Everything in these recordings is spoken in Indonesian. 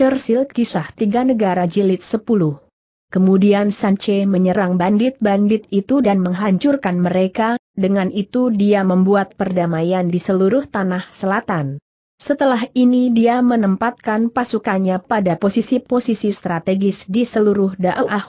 Churchill Kisah Tiga Negara Jilid 10 Kemudian Sanche menyerang bandit-bandit itu dan menghancurkan mereka, dengan itu dia membuat perdamaian di seluruh tanah selatan. Setelah ini dia menempatkan pasukannya pada posisi-posisi strategis di seluruh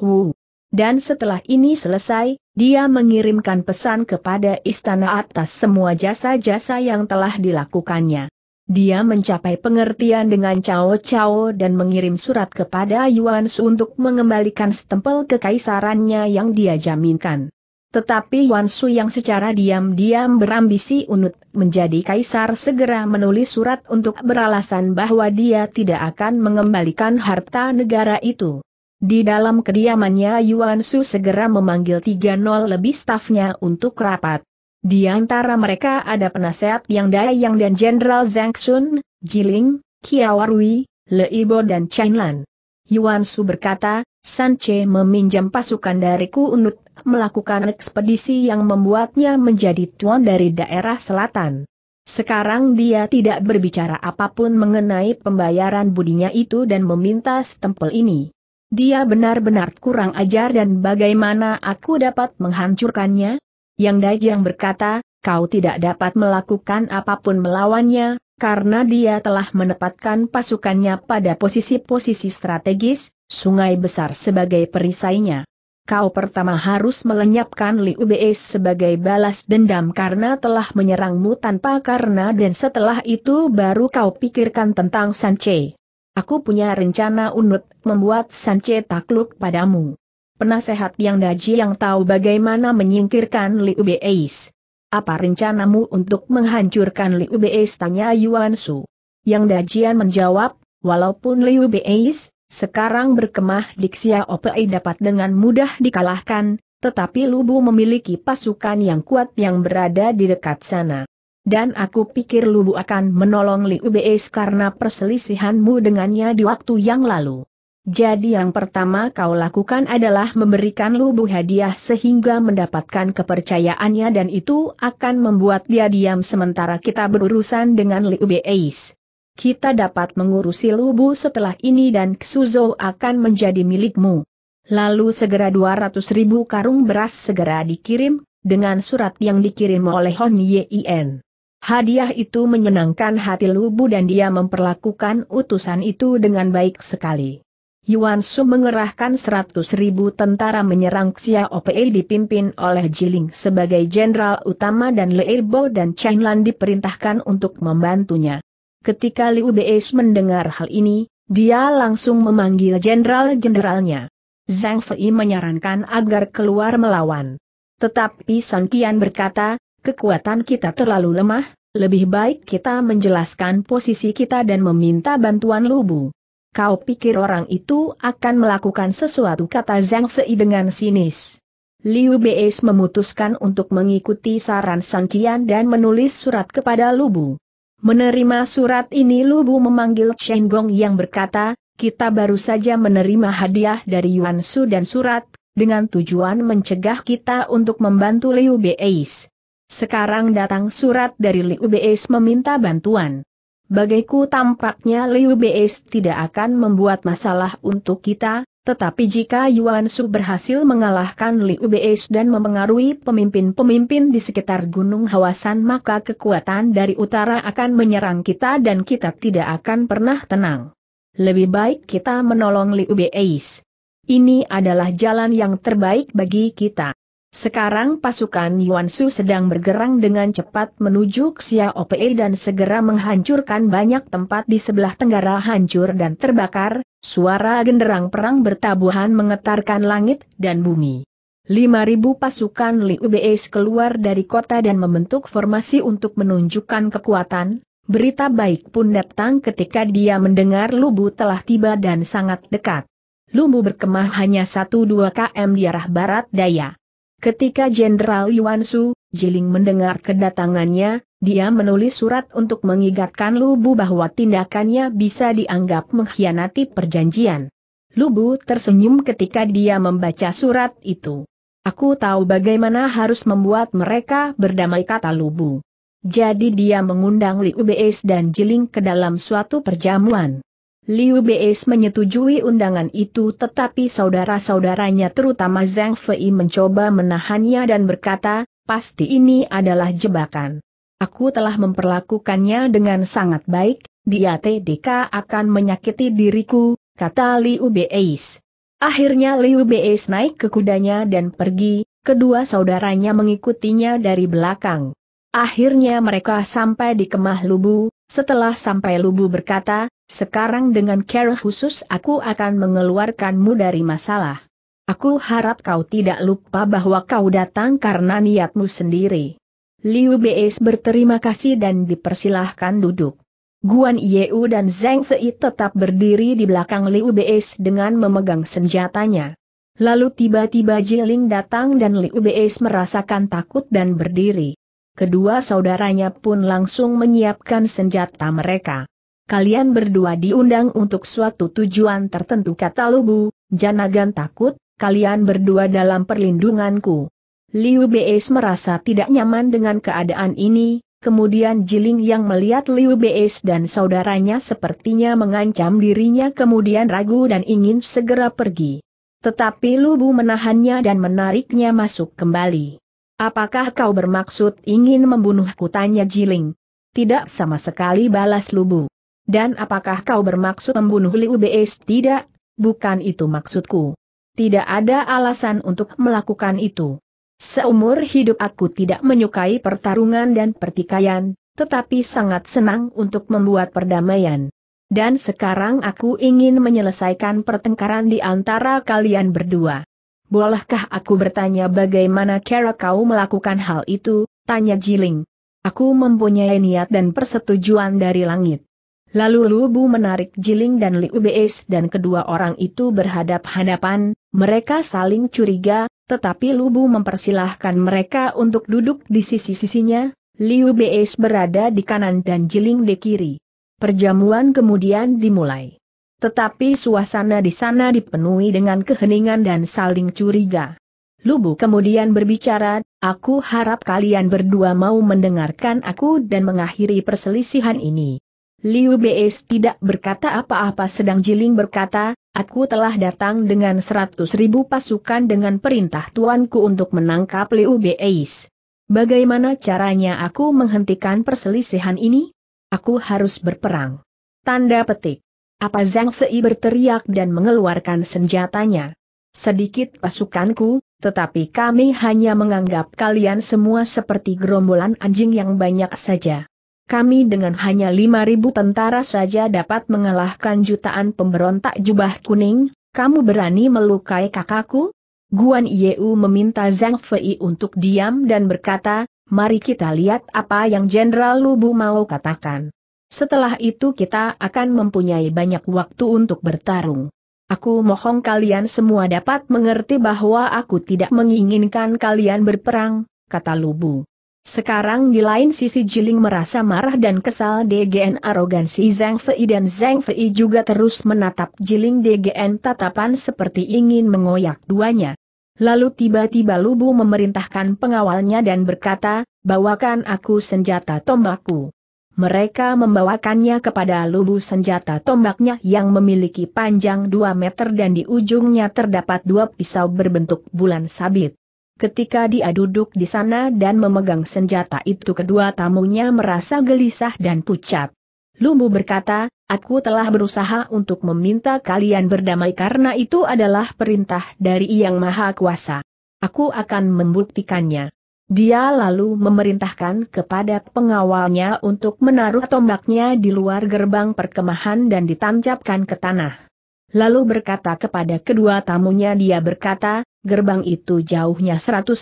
Wu. Dan setelah ini selesai, dia mengirimkan pesan kepada istana atas semua jasa-jasa yang telah dilakukannya. Dia mencapai pengertian dengan Cao Cao dan mengirim surat kepada Yuan Su untuk mengembalikan stempel kekaisarannya yang dia jaminkan. Tetapi Yuan Su yang secara diam-diam berambisi unut menjadi kaisar segera menulis surat untuk beralasan bahwa dia tidak akan mengembalikan harta negara itu. Di dalam kediamannya Yuan Su segera memanggil 30 lebih stafnya untuk rapat. Di antara mereka ada penasehat Yang Dayang dan Jenderal Zhang Sun, Jiling, Kiawarui, Leibo dan Chainlan. Yuan Su berkata, San Che meminjam pasukan dari Ku unut, melakukan ekspedisi yang membuatnya menjadi tuan dari daerah selatan. Sekarang dia tidak berbicara apapun mengenai pembayaran budinya itu dan meminta stempel ini. Dia benar-benar kurang ajar dan bagaimana aku dapat menghancurkannya? Yang Dajang berkata, kau tidak dapat melakukan apapun melawannya, karena dia telah menempatkan pasukannya pada posisi-posisi strategis, sungai besar sebagai perisainya. Kau pertama harus melenyapkan Liu Bei sebagai balas dendam karena telah menyerangmu tanpa karena dan setelah itu baru kau pikirkan tentang Sanche. Aku punya rencana unut membuat Sanche takluk padamu penasehat yang daji yang tahu bagaimana menyingkirkan Liu Beis. Apa rencanamu untuk menghancurkan Liu Beis? tanya Yuan Su. Yang dajian menjawab, walaupun Liu Beis, sekarang berkemah di Xia Opei dapat dengan mudah dikalahkan, tetapi Lubu memiliki pasukan yang kuat yang berada di dekat sana. Dan aku pikir Lubu akan menolong Liu Beis karena perselisihanmu dengannya di waktu yang lalu. Jadi yang pertama kau lakukan adalah memberikan Lubu hadiah sehingga mendapatkan kepercayaannya dan itu akan membuat dia diam sementara kita berurusan dengan Liu Beis. Kita dapat mengurusi Lubu setelah ini dan Xuzhou akan menjadi milikmu. Lalu segera 200 ribu karung beras segera dikirim, dengan surat yang dikirim oleh Hon Yin. Hadiah itu menyenangkan hati Lubu dan dia memperlakukan utusan itu dengan baik sekali. Yuan Su mengerahkan 100 ribu tentara menyerang Xiao Pei dipimpin oleh Jiling sebagai jenderal utama dan Lei Bo dan Chen Lan diperintahkan untuk membantunya. Ketika Liu Beis mendengar hal ini, dia langsung memanggil jenderal-jenderalnya. Zhang Fei menyarankan agar keluar melawan. Tetapi Sun Qian berkata, kekuatan kita terlalu lemah, lebih baik kita menjelaskan posisi kita dan meminta bantuan Lubu. Kau pikir orang itu akan melakukan sesuatu kata Zhang Fei dengan sinis. Liu Beis memutuskan untuk mengikuti saran Sang Kian dan menulis surat kepada Lubu. Menerima surat ini Lubu memanggil Chen Gong yang berkata, kita baru saja menerima hadiah dari Yuan Su dan surat, dengan tujuan mencegah kita untuk membantu Liu Beis. Sekarang datang surat dari Liu Beis meminta bantuan. Bagaiku tampaknya Liu Beis tidak akan membuat masalah untuk kita, tetapi jika Yuan Su berhasil mengalahkan Liu Beis dan mempengaruhi pemimpin-pemimpin di sekitar Gunung Hawasan maka kekuatan dari utara akan menyerang kita dan kita tidak akan pernah tenang. Lebih baik kita menolong Liu Beis. Ini adalah jalan yang terbaik bagi kita. Sekarang pasukan Yuan Su sedang bergerak dengan cepat menuju Xiao Pei dan segera menghancurkan banyak tempat di sebelah tenggara hancur dan terbakar, suara genderang perang bertabuhan mengetarkan langit dan bumi. 5.000 pasukan Liu Beis keluar dari kota dan membentuk formasi untuk menunjukkan kekuatan, berita baik pun datang ketika dia mendengar Lubu telah tiba dan sangat dekat. Lubu berkemah hanya 1-2 km di arah barat daya. Ketika Jenderal Yuan Su, Jiling mendengar kedatangannya, dia menulis surat untuk mengingatkan Lubu bahwa tindakannya bisa dianggap mengkhianati perjanjian. Lubu tersenyum ketika dia membaca surat itu. Aku tahu bagaimana harus membuat mereka berdamai kata Lubu. Jadi dia mengundang Liu Beis dan Jiling ke dalam suatu perjamuan. Liu Beis menyetujui undangan itu tetapi saudara-saudaranya terutama Zhang Fei mencoba menahannya dan berkata, pasti ini adalah jebakan. Aku telah memperlakukannya dengan sangat baik, dia TDK akan menyakiti diriku, kata Liu Beis. Akhirnya Liu Beis naik ke kudanya dan pergi, kedua saudaranya mengikutinya dari belakang. Akhirnya mereka sampai di kemah lubu, setelah sampai lubu berkata, sekarang dengan care khusus aku akan mengeluarkanmu dari masalah. Aku harap kau tidak lupa bahwa kau datang karena niatmu sendiri. Liu Beis berterima kasih dan dipersilahkan duduk. Guan Yeu dan Zheng Sei tetap berdiri di belakang Liu Beis dengan memegang senjatanya. Lalu tiba-tiba Jiling datang dan Liu Beis merasakan takut dan berdiri. Kedua saudaranya pun langsung menyiapkan senjata mereka kalian berdua diundang untuk suatu tujuan tertentu kata Lubu, Janagan takut, kalian berdua dalam perlindunganku. Liu Beis merasa tidak nyaman dengan keadaan ini, kemudian Jiling yang melihat Liu Beis dan saudaranya sepertinya mengancam dirinya kemudian ragu dan ingin segera pergi. Tetapi Lubu menahannya dan menariknya masuk kembali. Apakah kau bermaksud ingin membunuhku tanya Jiling? Tidak sama sekali balas Lubu. Dan apakah kau bermaksud membunuh Liu Bes? Tidak, bukan itu maksudku. Tidak ada alasan untuk melakukan itu. Seumur hidup aku tidak menyukai pertarungan dan pertikaian, tetapi sangat senang untuk membuat perdamaian. Dan sekarang aku ingin menyelesaikan pertengkaran di antara kalian berdua. Bolehkah aku bertanya bagaimana cara kau melakukan hal itu? Tanya Jiling. Aku mempunyai niat dan persetujuan dari langit. Lalu Lubu menarik Jiling dan Liu Beis dan kedua orang itu berhadap-hadapan, mereka saling curiga, tetapi Lubu mempersilahkan mereka untuk duduk di sisi-sisinya, Liu Beis berada di kanan dan Jiling di kiri. Perjamuan kemudian dimulai. Tetapi suasana di sana dipenuhi dengan keheningan dan saling curiga. Lubu kemudian berbicara, aku harap kalian berdua mau mendengarkan aku dan mengakhiri perselisihan ini. Liu Beis tidak berkata apa-apa sedang Jiling berkata, aku telah datang dengan seratus ribu pasukan dengan perintah tuanku untuk menangkap Liu Beis. Bagaimana caranya aku menghentikan perselisihan ini? Aku harus berperang. Tanda petik. Apa Zhang Fei berteriak dan mengeluarkan senjatanya. Sedikit pasukanku, tetapi kami hanya menganggap kalian semua seperti gerombolan anjing yang banyak saja kami dengan hanya 5.000 tentara saja dapat mengalahkan jutaan pemberontak jubah kuning, kamu berani melukai kakakku? Guan Yeu meminta Zhang Fei untuk diam dan berkata, mari kita lihat apa yang Jenderal Lubu mau katakan. Setelah itu kita akan mempunyai banyak waktu untuk bertarung. Aku mohon kalian semua dapat mengerti bahwa aku tidak menginginkan kalian berperang, kata Lubu. Sekarang di lain sisi Jiling merasa marah dan kesal DGN arogansi Zhang Fei dan Zhang Fei juga terus menatap Jiling DGN tatapan seperti ingin mengoyak duanya. Lalu tiba-tiba Lubu memerintahkan pengawalnya dan berkata, bawakan aku senjata tombakku. Mereka membawakannya kepada Lubu senjata tombaknya yang memiliki panjang 2 meter dan di ujungnya terdapat dua pisau berbentuk bulan sabit. Ketika dia duduk di sana dan memegang senjata itu kedua tamunya merasa gelisah dan pucat. Lumbu berkata, aku telah berusaha untuk meminta kalian berdamai karena itu adalah perintah dari Yang Maha Kuasa. Aku akan membuktikannya. Dia lalu memerintahkan kepada pengawalnya untuk menaruh tombaknya di luar gerbang perkemahan dan ditancapkan ke tanah. Lalu berkata kepada kedua tamunya dia berkata, Gerbang itu jauhnya 150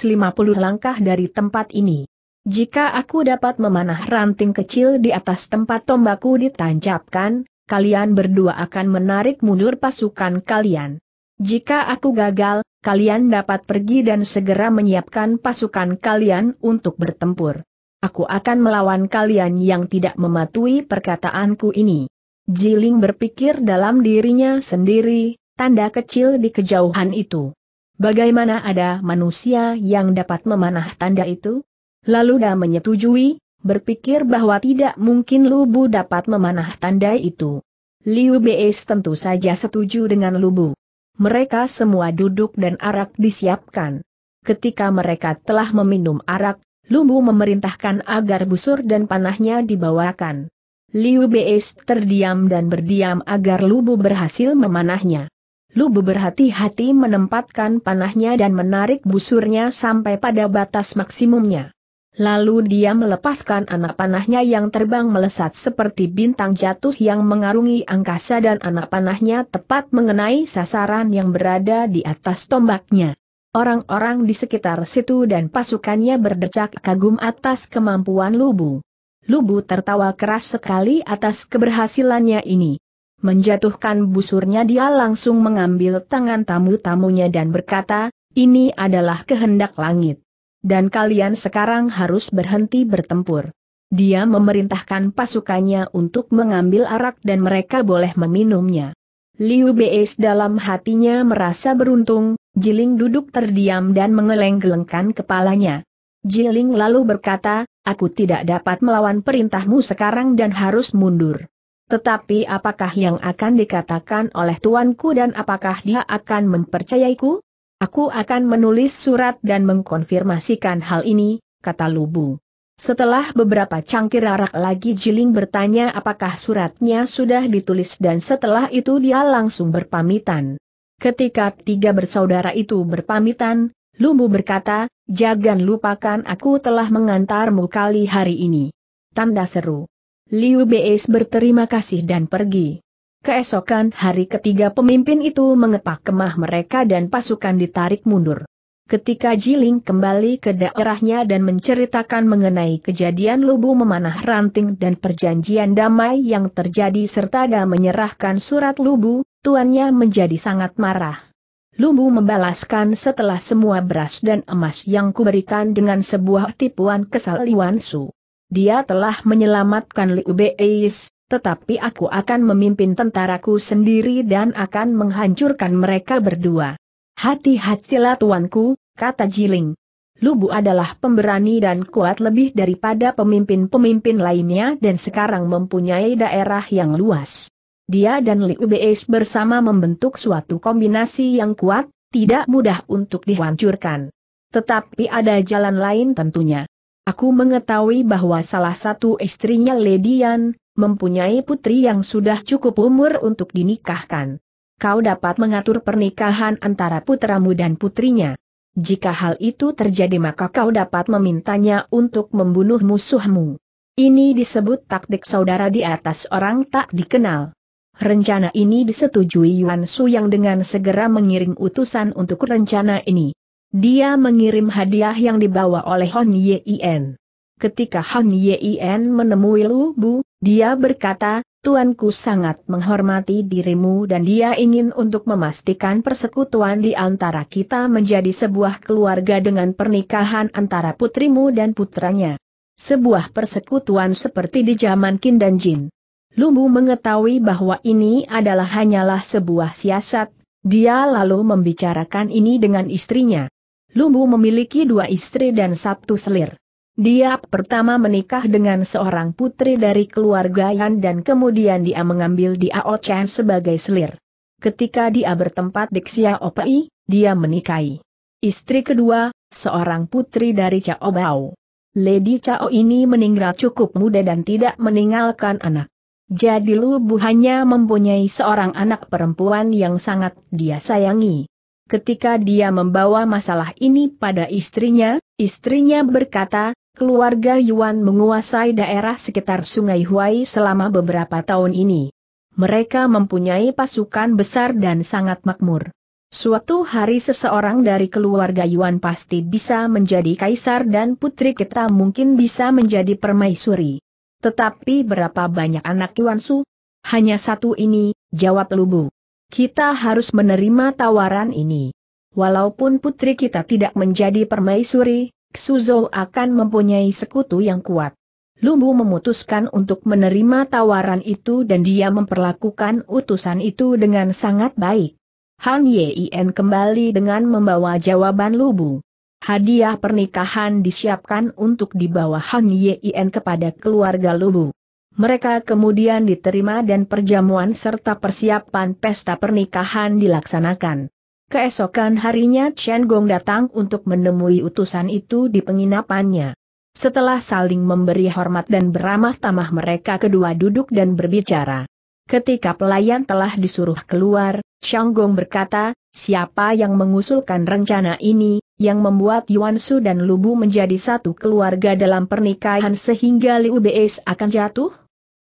langkah dari tempat ini. Jika aku dapat memanah ranting kecil di atas tempat tombakku ditancapkan, kalian berdua akan menarik mundur pasukan kalian. Jika aku gagal, kalian dapat pergi dan segera menyiapkan pasukan kalian untuk bertempur. Aku akan melawan kalian yang tidak mematuhi perkataanku ini. Jiling berpikir dalam dirinya sendiri, tanda kecil di kejauhan itu. Bagaimana ada manusia yang dapat memanah tanda itu? Lalu dah menyetujui, berpikir bahwa tidak mungkin Lubu dapat memanah tanda itu. Liu Bei tentu saja setuju dengan Lubu. Mereka semua duduk dan arak disiapkan. Ketika mereka telah meminum arak, Lubu memerintahkan agar busur dan panahnya dibawakan. Liu Bei terdiam dan berdiam agar Lubu berhasil memanahnya. Lubu berhati-hati menempatkan panahnya dan menarik busurnya sampai pada batas maksimumnya. Lalu dia melepaskan anak panahnya yang terbang melesat seperti bintang jatuh yang mengarungi angkasa dan anak panahnya tepat mengenai sasaran yang berada di atas tombaknya. Orang-orang di sekitar situ dan pasukannya berdecak kagum atas kemampuan Lubu. Lubu tertawa keras sekali atas keberhasilannya ini. Menjatuhkan busurnya dia langsung mengambil tangan tamu-tamunya dan berkata, ini adalah kehendak langit. Dan kalian sekarang harus berhenti bertempur. Dia memerintahkan pasukannya untuk mengambil arak dan mereka boleh meminumnya. Liu Beis dalam hatinya merasa beruntung, Jiling duduk terdiam dan mengeleng-gelengkan kepalanya. Jiling lalu berkata, aku tidak dapat melawan perintahmu sekarang dan harus mundur. Tetapi apakah yang akan dikatakan oleh tuanku dan apakah dia akan mempercayaiku? Aku akan menulis surat dan mengkonfirmasikan hal ini, kata Lubu. Setelah beberapa cangkir arak lagi Jiling bertanya apakah suratnya sudah ditulis dan setelah itu dia langsung berpamitan. Ketika tiga bersaudara itu berpamitan, Lubu berkata, jangan lupakan aku telah mengantarmu kali hari ini. Tanda seru. Liu Beis berterima kasih dan pergi. Keesokan hari ketiga pemimpin itu mengepak kemah mereka dan pasukan ditarik mundur. Ketika Jiling kembali ke daerahnya dan menceritakan mengenai kejadian Lubu memanah ranting dan perjanjian damai yang terjadi serta dan menyerahkan surat Lubu, tuannya menjadi sangat marah. Lubu membalaskan setelah semua beras dan emas yang kuberikan dengan sebuah tipuan kesal Iwan Su. Dia telah menyelamatkan Liu Beis, tetapi aku akan memimpin tentaraku sendiri dan akan menghancurkan mereka berdua. Hati-hatilah tuanku, kata Jiling. Lubu adalah pemberani dan kuat lebih daripada pemimpin-pemimpin lainnya dan sekarang mempunyai daerah yang luas. Dia dan Liu Beis bersama membentuk suatu kombinasi yang kuat, tidak mudah untuk dihancurkan. Tetapi ada jalan lain tentunya. Aku mengetahui bahwa salah satu istrinya Lady Yan, mempunyai putri yang sudah cukup umur untuk dinikahkan. Kau dapat mengatur pernikahan antara putramu dan putrinya. Jika hal itu terjadi maka kau dapat memintanya untuk membunuh musuhmu. Ini disebut taktik saudara di atas orang tak dikenal. Rencana ini disetujui Yuan Su yang dengan segera mengiring utusan untuk rencana ini. Dia mengirim hadiah yang dibawa oleh Hon Yien. Ketika Hon Yien menemui Lu Bu, dia berkata, Tuanku sangat menghormati dirimu dan dia ingin untuk memastikan persekutuan di antara kita menjadi sebuah keluarga dengan pernikahan antara putrimu dan putranya. Sebuah persekutuan seperti di zaman Qin dan Jin. Lumbu mengetahui bahwa ini adalah hanyalah sebuah siasat, dia lalu membicarakan ini dengan istrinya. Lumbu memiliki dua istri dan satu selir. Dia pertama menikah dengan seorang putri dari keluarga Yan dan kemudian dia mengambil Diao Chen sebagai selir. Ketika dia bertempat di Xiao Pei, dia menikahi istri kedua, seorang putri dari Chao Bao. Lady Chao ini meninggal cukup muda dan tidak meninggalkan anak. Jadi Lubu hanya mempunyai seorang anak perempuan yang sangat dia sayangi. Ketika dia membawa masalah ini pada istrinya, istrinya berkata, keluarga Yuan menguasai daerah sekitar Sungai Huai selama beberapa tahun ini. Mereka mempunyai pasukan besar dan sangat makmur. Suatu hari seseorang dari keluarga Yuan pasti bisa menjadi kaisar dan putri kita mungkin bisa menjadi permaisuri. Tetapi berapa banyak anak Yuan Su? Hanya satu ini, jawab Lubu. Kita harus menerima tawaran ini. Walaupun putri kita tidak menjadi permaisuri, Xuzhou akan mempunyai sekutu yang kuat. Lumbu memutuskan untuk menerima tawaran itu dan dia memperlakukan utusan itu dengan sangat baik. Han Yien kembali dengan membawa jawaban Lubu. Hadiah pernikahan disiapkan untuk dibawa Han Yien kepada keluarga Lubu. Mereka kemudian diterima dan perjamuan serta persiapan pesta pernikahan dilaksanakan. Keesokan harinya Chen Gong datang untuk menemui utusan itu di penginapannya. Setelah saling memberi hormat dan beramah tamah mereka kedua duduk dan berbicara. Ketika pelayan telah disuruh keluar, Chang Gong berkata, siapa yang mengusulkan rencana ini, yang membuat Yuan Su dan Lu Bu menjadi satu keluarga dalam pernikahan sehingga Liu Bs akan jatuh?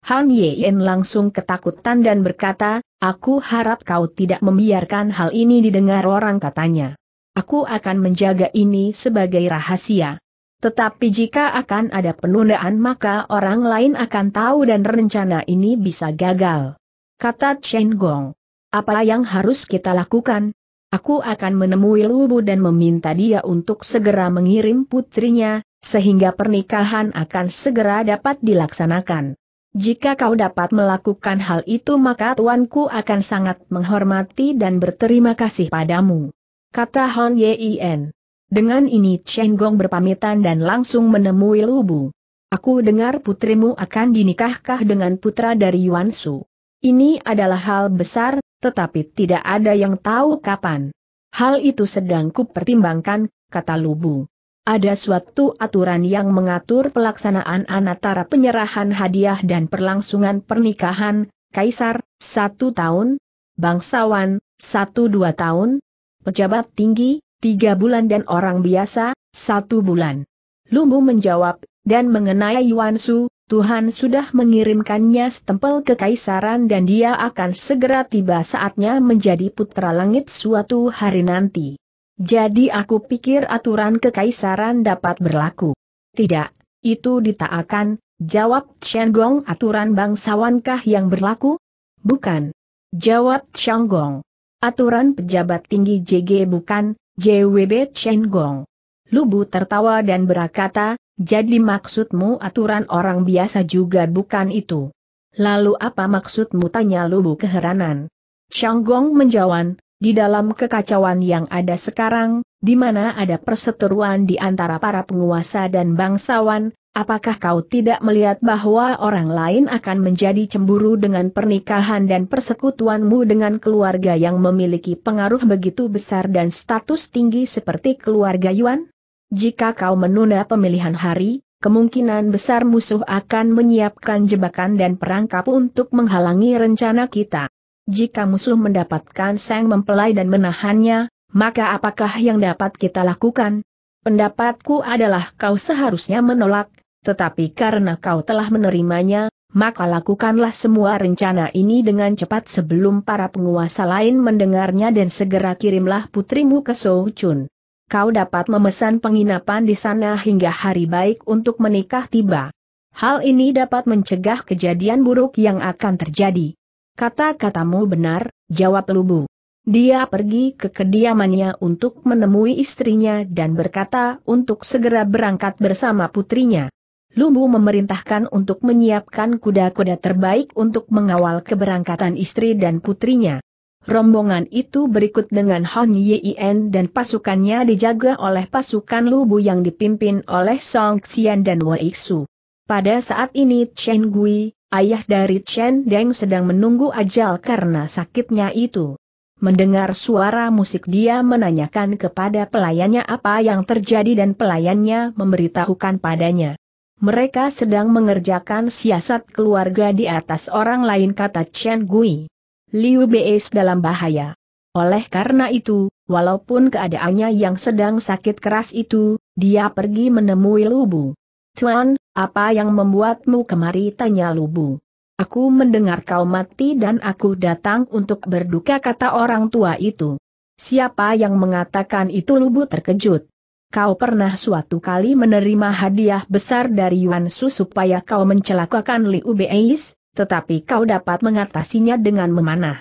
Han Yen langsung ketakutan dan berkata, aku harap kau tidak membiarkan hal ini didengar orang katanya. Aku akan menjaga ini sebagai rahasia. Tetapi jika akan ada penundaan maka orang lain akan tahu dan rencana ini bisa gagal. Kata Chen Gong. Apa yang harus kita lakukan? Aku akan menemui Lubu dan meminta dia untuk segera mengirim putrinya, sehingga pernikahan akan segera dapat dilaksanakan. Jika kau dapat melakukan hal itu maka tuanku akan sangat menghormati dan berterima kasih padamu. Kata Hon Yien. Dengan ini Chen Gong berpamitan dan langsung menemui Lubu. Aku dengar putrimu akan dinikahkah dengan putra dari Yuan Su. Ini adalah hal besar, tetapi tidak ada yang tahu kapan. Hal itu sedang kupertimbangkan, kata Lubu. Ada suatu aturan yang mengatur pelaksanaan antara penyerahan hadiah dan perlangsungan pernikahan, kaisar, satu tahun, bangsawan, satu dua tahun, pejabat tinggi, tiga bulan dan orang biasa, satu bulan. Lumbu menjawab, dan mengenai Yuan Su, Tuhan sudah mengirimkannya setempel kekaisaran dan dia akan segera tiba saatnya menjadi putra langit suatu hari nanti. Jadi aku pikir aturan kekaisaran dapat berlaku. Tidak, itu ditaakan, jawab Chen Gong aturan bangsawankah yang berlaku? Bukan. Jawab Chen Gong. Aturan pejabat tinggi JG bukan, JWB Chen Gong. Lubu tertawa dan berkata, jadi maksudmu aturan orang biasa juga bukan itu. Lalu apa maksudmu tanya Lubu keheranan. Shanggong menjawab, di dalam kekacauan yang ada sekarang, di mana ada perseteruan di antara para penguasa dan bangsawan, apakah kau tidak melihat bahwa orang lain akan menjadi cemburu dengan pernikahan dan persekutuanmu dengan keluarga yang memiliki pengaruh begitu besar dan status tinggi seperti keluarga Yuan? Jika kau menunda pemilihan hari, kemungkinan besar musuh akan menyiapkan jebakan dan perangkap untuk menghalangi rencana kita. Jika musuh mendapatkan Sang Mempelai dan menahannya, maka apakah yang dapat kita lakukan? Pendapatku adalah kau seharusnya menolak, tetapi karena kau telah menerimanya, maka lakukanlah semua rencana ini dengan cepat sebelum para penguasa lain mendengarnya dan segera kirimlah putrimu ke Sochun kau dapat memesan penginapan di sana hingga hari baik untuk menikah tiba. Hal ini dapat mencegah kejadian buruk yang akan terjadi. Kata-katamu benar, jawab Lubu. Dia pergi ke kediamannya untuk menemui istrinya dan berkata untuk segera berangkat bersama putrinya. Lubu memerintahkan untuk menyiapkan kuda-kuda terbaik untuk mengawal keberangkatan istri dan putrinya. Rombongan itu berikut dengan Han Yien dan pasukannya dijaga oleh pasukan Lubu yang dipimpin oleh Song Xian dan Wei Xu. Pada saat ini Chen Gui, ayah dari Chen Deng sedang menunggu ajal karena sakitnya itu. Mendengar suara musik dia menanyakan kepada pelayannya apa yang terjadi dan pelayannya memberitahukan padanya. Mereka sedang mengerjakan siasat keluarga di atas orang lain kata Chen Gui. Liu Beis dalam bahaya. Oleh karena itu, walaupun keadaannya yang sedang sakit keras itu, dia pergi menemui Lubu. Tuan, apa yang membuatmu kemari tanya Lubu. Aku mendengar kau mati dan aku datang untuk berduka kata orang tua itu. Siapa yang mengatakan itu Lubu terkejut. Kau pernah suatu kali menerima hadiah besar dari Yuan Su supaya kau mencelakakan Liu Beis? tetapi kau dapat mengatasinya dengan memanah.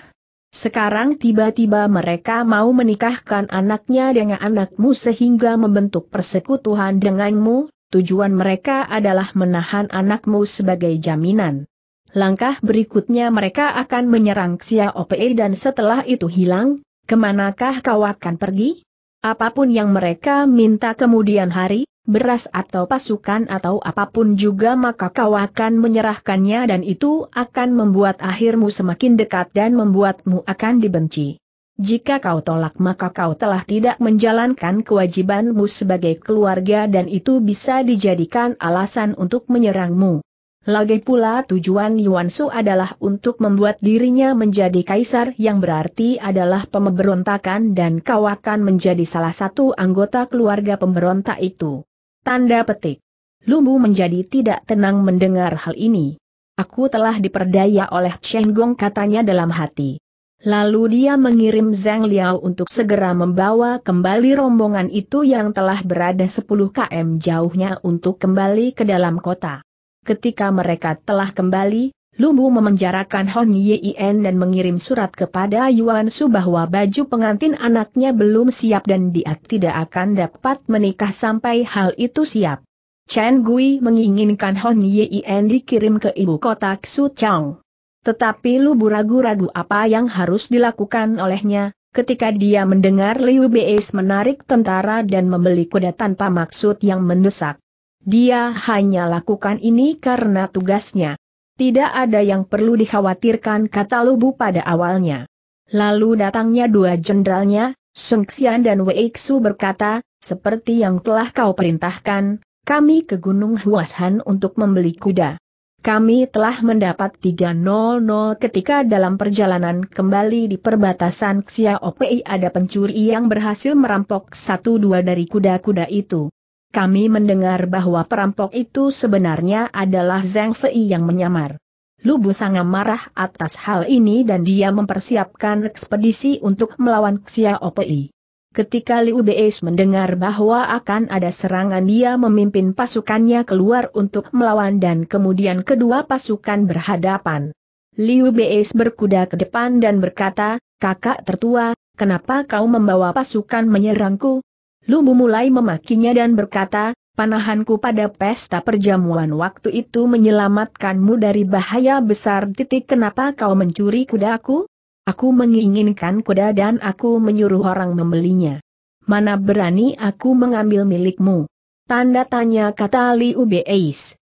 Sekarang tiba-tiba mereka mau menikahkan anaknya dengan anakmu sehingga membentuk persekutuan denganmu, tujuan mereka adalah menahan anakmu sebagai jaminan. Langkah berikutnya mereka akan menyerang Ope dan setelah itu hilang, kemanakah kau akan pergi? Apapun yang mereka minta kemudian hari, beras atau pasukan atau apapun juga maka kau akan menyerahkannya dan itu akan membuat akhirmu semakin dekat dan membuatmu akan dibenci. Jika kau tolak maka kau telah tidak menjalankan kewajibanmu sebagai keluarga dan itu bisa dijadikan alasan untuk menyerangmu. Lagi pula tujuan Yuan Su adalah untuk membuat dirinya menjadi kaisar yang berarti adalah pemberontakan dan kau akan menjadi salah satu anggota keluarga pemberontak itu. Tanda petik. Lumbu menjadi tidak tenang mendengar hal ini. Aku telah diperdaya oleh Cheng Gong katanya dalam hati. Lalu dia mengirim Zhang Liao untuk segera membawa kembali rombongan itu yang telah berada 10 km jauhnya untuk kembali ke dalam kota. Ketika mereka telah kembali, Lumbu memenjarakan Hon Yien dan mengirim surat kepada Yuan Su bahwa baju pengantin anaknya belum siap dan dia tidak akan dapat menikah sampai hal itu siap. Chen Gui menginginkan Hon Yien dikirim ke ibu kota Xu Chang. Tetapi Lubu ragu-ragu apa yang harus dilakukan olehnya, ketika dia mendengar Liu Beis menarik tentara dan membeli kuda tanpa maksud yang mendesak. Dia hanya lakukan ini karena tugasnya. Tidak ada yang perlu dikhawatirkan kata Lubu pada awalnya. Lalu datangnya dua jenderalnya, Sung Xian dan Wei Xu berkata, seperti yang telah kau perintahkan, kami ke Gunung Huashan untuk membeli kuda. Kami telah mendapat 300 ketika dalam perjalanan kembali di perbatasan Xiaopei ada pencuri yang berhasil merampok satu dua dari kuda-kuda itu. Kami mendengar bahwa perampok itu sebenarnya adalah Zhang Fei yang menyamar. Lubu sangat marah atas hal ini dan dia mempersiapkan ekspedisi untuk melawan Xiao Pei. Ketika Liu Beis mendengar bahwa akan ada serangan dia memimpin pasukannya keluar untuk melawan dan kemudian kedua pasukan berhadapan. Liu Beis berkuda ke depan dan berkata, kakak tertua, kenapa kau membawa pasukan menyerangku? Lumbu mulai memakinya dan berkata, panahanku pada pesta perjamuan waktu itu menyelamatkanmu dari bahaya besar titik kenapa kau mencuri kudaku? Aku menginginkan kuda dan aku menyuruh orang membelinya. Mana berani aku mengambil milikmu? Tanda tanya kata Li Ubeis.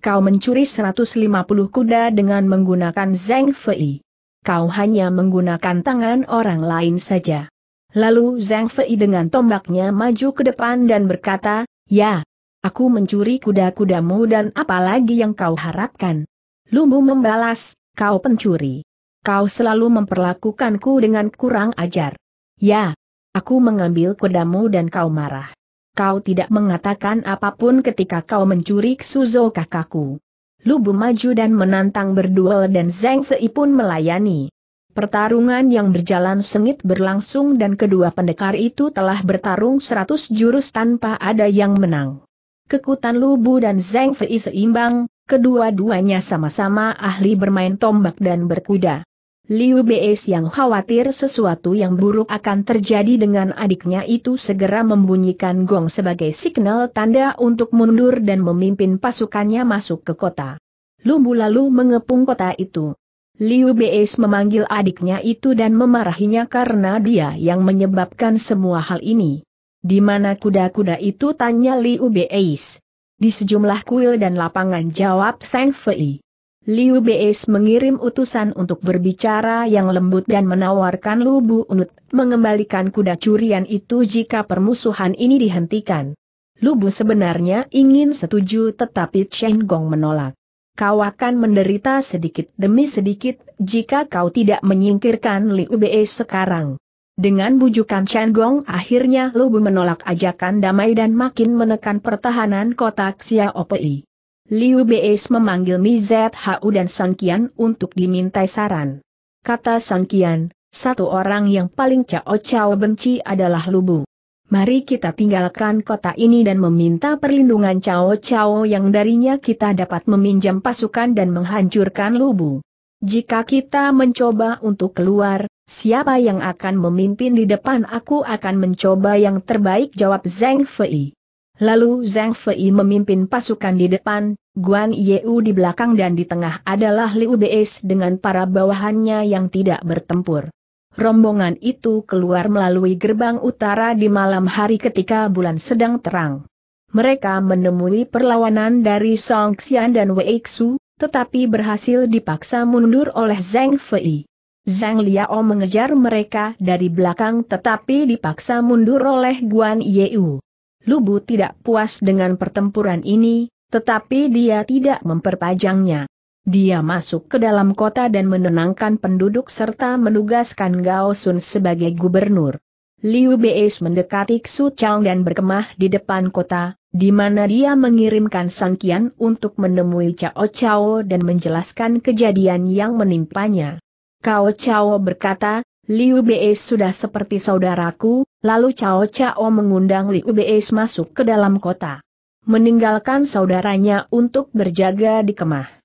Kau mencuri 150 kuda dengan menggunakan Zeng Fei. Kau hanya menggunakan tangan orang lain saja. Lalu Zhang Fei dengan tombaknya maju ke depan dan berkata, Ya, aku mencuri kuda-kudamu dan apalagi yang kau harapkan. Lumbu membalas, kau pencuri. Kau selalu memperlakukanku dengan kurang ajar. Ya, aku mengambil kudamu dan kau marah. Kau tidak mengatakan apapun ketika kau mencuri Suzo kakakku. Lubu maju dan menantang berduel dan Zeng Fei pun melayani. Pertarungan yang berjalan sengit berlangsung dan kedua pendekar itu telah bertarung seratus jurus tanpa ada yang menang. Kekutan Lubu dan Zeng Fei seimbang, kedua-duanya sama-sama ahli bermain tombak dan berkuda. Liu Bei yang khawatir sesuatu yang buruk akan terjadi dengan adiknya itu segera membunyikan gong sebagai signal tanda untuk mundur dan memimpin pasukannya masuk ke kota. Lumbu lalu mengepung kota itu. Liu Beis memanggil adiknya itu dan memarahinya karena dia yang menyebabkan semua hal ini. Di mana kuda-kuda itu tanya Liu Beis. Di sejumlah kuil dan lapangan jawab Sang Fei. Liu Beis mengirim utusan untuk berbicara yang lembut dan menawarkan Lubu Unut mengembalikan kuda curian itu jika permusuhan ini dihentikan. Lubu sebenarnya ingin setuju tetapi Chen Gong menolak kau akan menderita sedikit demi sedikit jika kau tidak menyingkirkan Liu Bei sekarang. Dengan bujukan Chen Gong akhirnya Lubu menolak ajakan damai dan makin menekan pertahanan kota Xiaopei. Liu Bei memanggil Mi ZHU dan Sang Qian untuk dimintai saran. Kata Sang Qian, satu orang yang paling Cao Cao benci adalah Lubu mari kita tinggalkan kota ini dan meminta perlindungan Cao Cao yang darinya kita dapat meminjam pasukan dan menghancurkan Lubu. Jika kita mencoba untuk keluar, siapa yang akan memimpin di depan aku akan mencoba yang terbaik jawab Zhang Fei. Lalu Zhang Fei memimpin pasukan di depan, Guan Yeu di belakang dan di tengah adalah Liu Bei dengan para bawahannya yang tidak bertempur rombongan itu keluar melalui gerbang utara di malam hari ketika bulan sedang terang. Mereka menemui perlawanan dari Song Xian dan Wei Xu, tetapi berhasil dipaksa mundur oleh Zhang Fei. Zhang Liao mengejar mereka dari belakang tetapi dipaksa mundur oleh Guan Yeu. Lubu tidak puas dengan pertempuran ini, tetapi dia tidak memperpanjangnya. Dia masuk ke dalam kota dan menenangkan penduduk serta menugaskan Gao Sun sebagai gubernur. Liu Beis mendekati Xu Chang dan berkemah di depan kota, di mana dia mengirimkan Sang Qian untuk menemui Cao Cao dan menjelaskan kejadian yang menimpanya. Cao Cao berkata, Liu Beis sudah seperti saudaraku, lalu Cao Cao mengundang Liu Beis masuk ke dalam kota. Meninggalkan saudaranya untuk berjaga di kemah.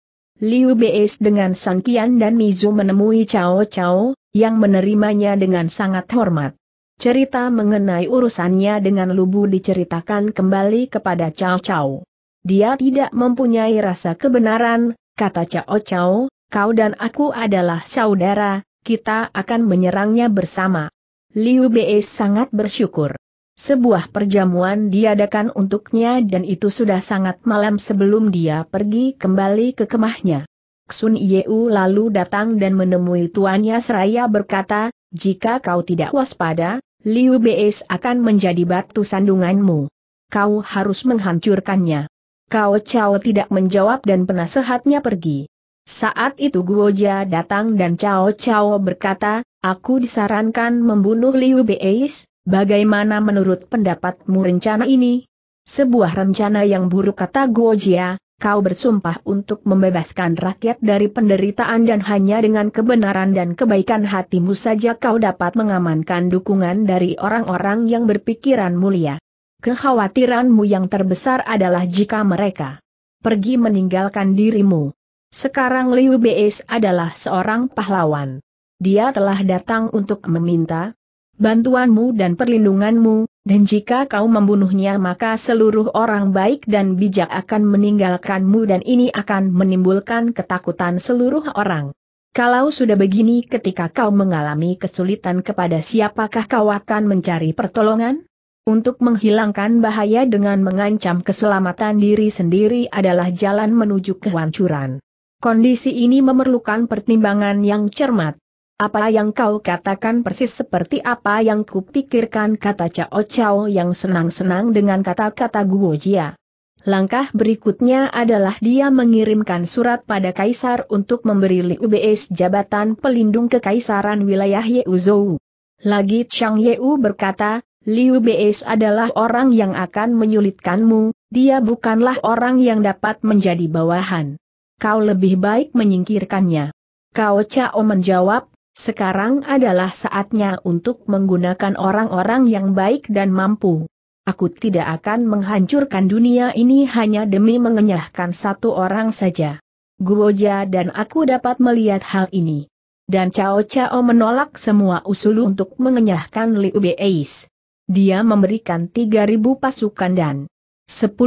Liu Beis dengan Sang Kian dan Mizu menemui Cao Cao, yang menerimanya dengan sangat hormat. Cerita mengenai urusannya dengan Lubu diceritakan kembali kepada Cao Cao. Dia tidak mempunyai rasa kebenaran, kata Cao Cao, kau dan aku adalah saudara, kita akan menyerangnya bersama. Liu Bei sangat bersyukur. Sebuah perjamuan diadakan untuknya dan itu sudah sangat malam sebelum dia pergi kembali ke kemahnya. Sun Yeu lalu datang dan menemui tuannya seraya berkata, jika kau tidak waspada, Liu Beis akan menjadi batu sandunganmu. Kau harus menghancurkannya. Kau Chao tidak menjawab dan penasehatnya pergi. Saat itu Guoja datang dan Chao Chao berkata, aku disarankan membunuh Liu Beis, Bagaimana menurut pendapatmu rencana ini? Sebuah rencana yang buruk kata Jia. kau bersumpah untuk membebaskan rakyat dari penderitaan dan hanya dengan kebenaran dan kebaikan hatimu saja kau dapat mengamankan dukungan dari orang-orang yang berpikiran mulia. Kekhawatiranmu yang terbesar adalah jika mereka pergi meninggalkan dirimu. Sekarang Liu Beis adalah seorang pahlawan. Dia telah datang untuk meminta, bantuanmu dan perlindunganmu, dan jika kau membunuhnya maka seluruh orang baik dan bijak akan meninggalkanmu dan ini akan menimbulkan ketakutan seluruh orang. Kalau sudah begini ketika kau mengalami kesulitan kepada siapakah kau akan mencari pertolongan? Untuk menghilangkan bahaya dengan mengancam keselamatan diri sendiri adalah jalan menuju kehancuran. Kondisi ini memerlukan pertimbangan yang cermat. Apa yang kau katakan persis seperti apa yang kupikirkan kata Cao Cao yang senang-senang dengan kata-kata Guo Jia. Langkah berikutnya adalah dia mengirimkan surat pada Kaisar untuk memberi Liu Bs jabatan pelindung kekaisaran wilayah Yeuzhou. Lagi Chang Yeu berkata, Liu Bs adalah orang yang akan menyulitkanmu, dia bukanlah orang yang dapat menjadi bawahan. Kau lebih baik menyingkirkannya. Kau Cao menjawab, sekarang adalah saatnya untuk menggunakan orang-orang yang baik dan mampu. Aku tidak akan menghancurkan dunia ini hanya demi mengenyahkan satu orang saja. Guoja dan aku dapat melihat hal ini. Dan Cao Cao menolak semua usul untuk mengenyahkan Liu Beis. Dia memberikan 3.000 pasukan dan 10.000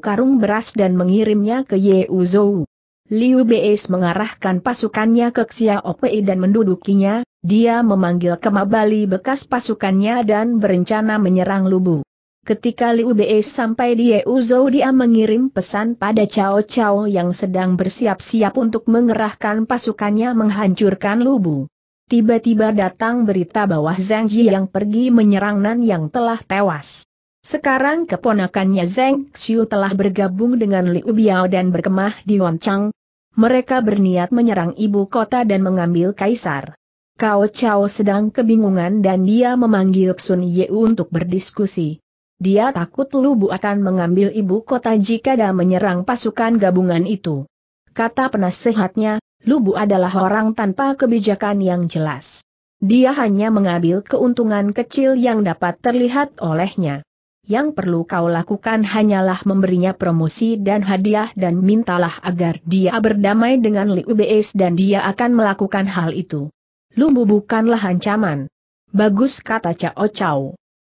karung beras dan mengirimnya ke Yeuzhou. Liu Beis mengarahkan pasukannya ke Xiao Pei dan mendudukinya, dia memanggil kembali bekas pasukannya dan berencana menyerang Lubu. Ketika Liu Beis sampai di Yeuzhou dia mengirim pesan pada Cao Cao yang sedang bersiap-siap untuk mengerahkan pasukannya menghancurkan Lubu. Tiba-tiba datang berita bahwa Zhang Ji yang pergi menyerang Nan yang telah tewas. Sekarang keponakannya Zhang Xiu telah bergabung dengan Liu Biao dan berkemah di Wanchang, mereka berniat menyerang ibu kota dan mengambil kaisar. Kao Chao sedang kebingungan dan dia memanggil Sun Ye untuk berdiskusi. Dia takut Lu Bu akan mengambil ibu kota jika dia menyerang pasukan gabungan itu. Kata penasehatnya, Lu Bu adalah orang tanpa kebijakan yang jelas. Dia hanya mengambil keuntungan kecil yang dapat terlihat olehnya yang perlu kau lakukan hanyalah memberinya promosi dan hadiah dan mintalah agar dia berdamai dengan Liu Beis dan dia akan melakukan hal itu. Lumbu bukanlah ancaman. Bagus kata Cao Cao.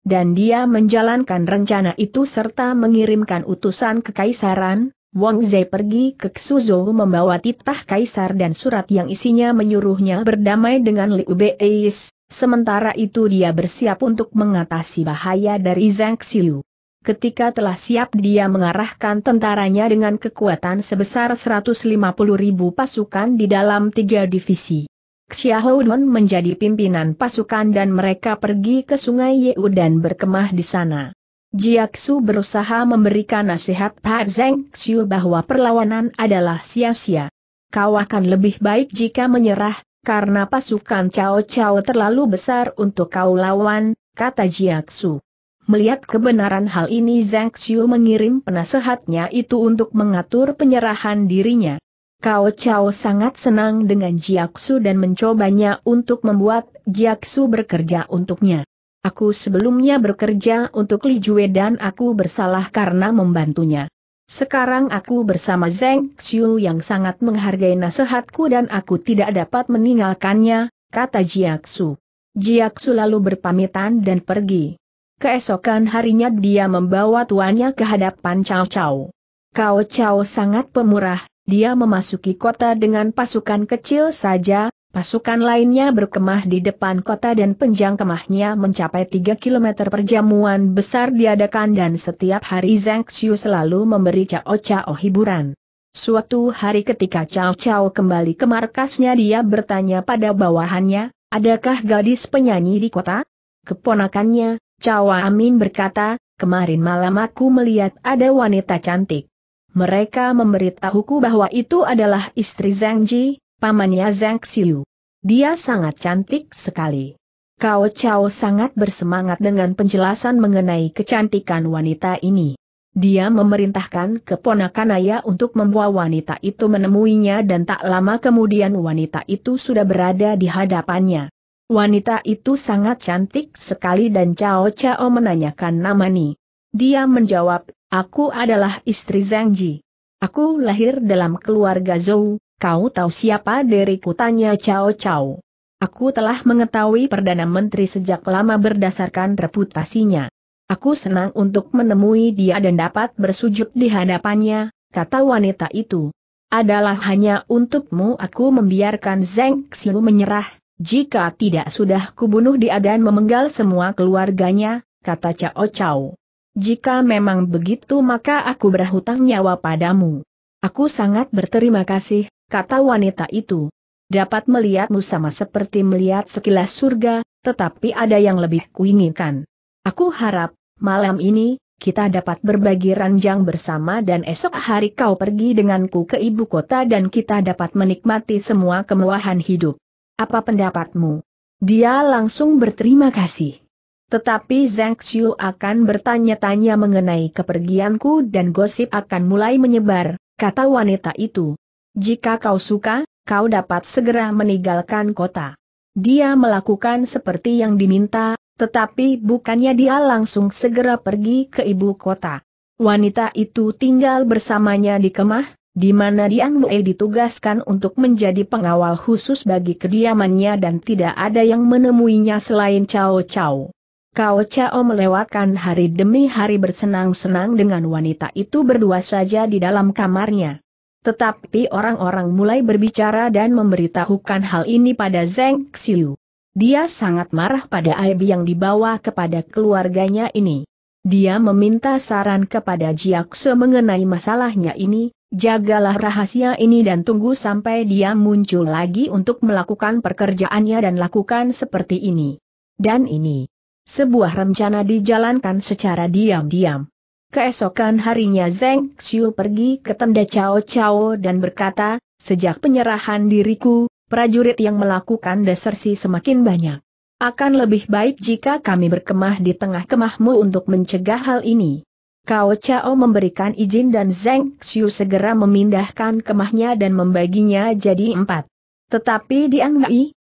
Dan dia menjalankan rencana itu serta mengirimkan utusan ke Kaisaran, Wang Zai pergi ke Xuzhou membawa titah kaisar dan surat yang isinya menyuruhnya berdamai dengan Liu Beis, sementara itu dia bersiap untuk mengatasi bahaya dari Zhang Xiu. Ketika telah siap dia mengarahkan tentaranya dengan kekuatan sebesar 150 ribu pasukan di dalam tiga divisi. Xiaohuan menjadi pimpinan pasukan dan mereka pergi ke sungai Yeu dan berkemah di sana. Jiaksu berusaha memberikan nasihat Pak Zeng Xiu bahwa perlawanan adalah sia-sia. Kau akan lebih baik jika menyerah, karena pasukan Cao Cao terlalu besar untuk kau lawan, kata Jiaksu. Melihat kebenaran hal ini Zeng Xiu mengirim penasehatnya itu untuk mengatur penyerahan dirinya. Cao Cao sangat senang dengan Jiaksu dan mencobanya untuk membuat Jiaksu bekerja untuknya. Aku sebelumnya bekerja untuk Li Jue dan aku bersalah karena membantunya. Sekarang aku bersama Zeng Xiu yang sangat menghargai nasihatku dan aku tidak dapat meninggalkannya, kata Jiaksu. Jiaksu lalu berpamitan dan pergi. Keesokan harinya dia membawa tuannya ke hadapan Cao Cao. Cao Cao sangat pemurah, dia memasuki kota dengan pasukan kecil saja, Pasukan lainnya berkemah di depan kota dan penjang kemahnya mencapai 3 km perjamuan besar diadakan dan setiap hari Zhang Xiu selalu memberi cao-cao hiburan. Suatu hari ketika cao-cao kembali ke markasnya dia bertanya pada bawahannya, adakah gadis penyanyi di kota? Keponakannya, Cao Amin berkata, kemarin malam aku melihat ada wanita cantik. Mereka memberitahuku bahwa itu adalah istri Zhang Ji, pamannya Zhang Xiu. Dia sangat cantik sekali. Kao Chao sangat bersemangat dengan penjelasan mengenai kecantikan wanita ini. Dia memerintahkan keponakan ayah untuk membawa wanita itu menemuinya dan tak lama kemudian wanita itu sudah berada di hadapannya. Wanita itu sangat cantik sekali dan Cao Cao menanyakan nama Ni. Dia menjawab, aku adalah istri Zhang Ji. Aku lahir dalam keluarga Zhou, Kau tahu siapa dari kutanya Cao Cao. Aku telah mengetahui Perdana Menteri sejak lama berdasarkan reputasinya. Aku senang untuk menemui dia dan dapat bersujud di hadapannya, kata wanita itu. Adalah hanya untukmu aku membiarkan Zeng Xiu menyerah, jika tidak sudah kubunuh dia dan memenggal semua keluarganya, kata Cao Cao. Jika memang begitu maka aku berhutang nyawa padamu. Aku sangat berterima kasih, kata wanita itu. Dapat melihatmu sama seperti melihat sekilas surga, tetapi ada yang lebih kuinginkan. Aku harap, malam ini, kita dapat berbagi ranjang bersama dan esok hari kau pergi denganku ke ibu kota dan kita dapat menikmati semua kemewahan hidup. Apa pendapatmu? Dia langsung berterima kasih. Tetapi Zhang Xiu akan bertanya-tanya mengenai kepergianku dan gosip akan mulai menyebar, kata wanita itu. Jika kau suka, kau dapat segera meninggalkan kota. Dia melakukan seperti yang diminta, tetapi bukannya dia langsung segera pergi ke ibu kota. Wanita itu tinggal bersamanya di Kemah, di mana Dian Mue ditugaskan untuk menjadi pengawal khusus bagi kediamannya dan tidak ada yang menemuinya selain Cao Cao. Kau Cao melewatkan hari demi hari bersenang-senang dengan wanita itu berdua saja di dalam kamarnya. Tetapi orang-orang mulai berbicara dan memberitahukan hal ini pada Zeng Xiu. Dia sangat marah pada aib yang dibawa kepada keluarganya ini. Dia meminta saran kepada Jiakse mengenai masalahnya ini, jagalah rahasia ini dan tunggu sampai dia muncul lagi untuk melakukan pekerjaannya dan lakukan seperti ini. Dan ini, sebuah rencana dijalankan secara diam-diam. Keesokan harinya Zeng Xiu pergi ke tenda Cao Cao dan berkata, sejak penyerahan diriku, prajurit yang melakukan desersi semakin banyak. Akan lebih baik jika kami berkemah di tengah kemahmu untuk mencegah hal ini. Cao Cao memberikan izin dan Zeng Xiu segera memindahkan kemahnya dan membaginya jadi empat. Tetapi di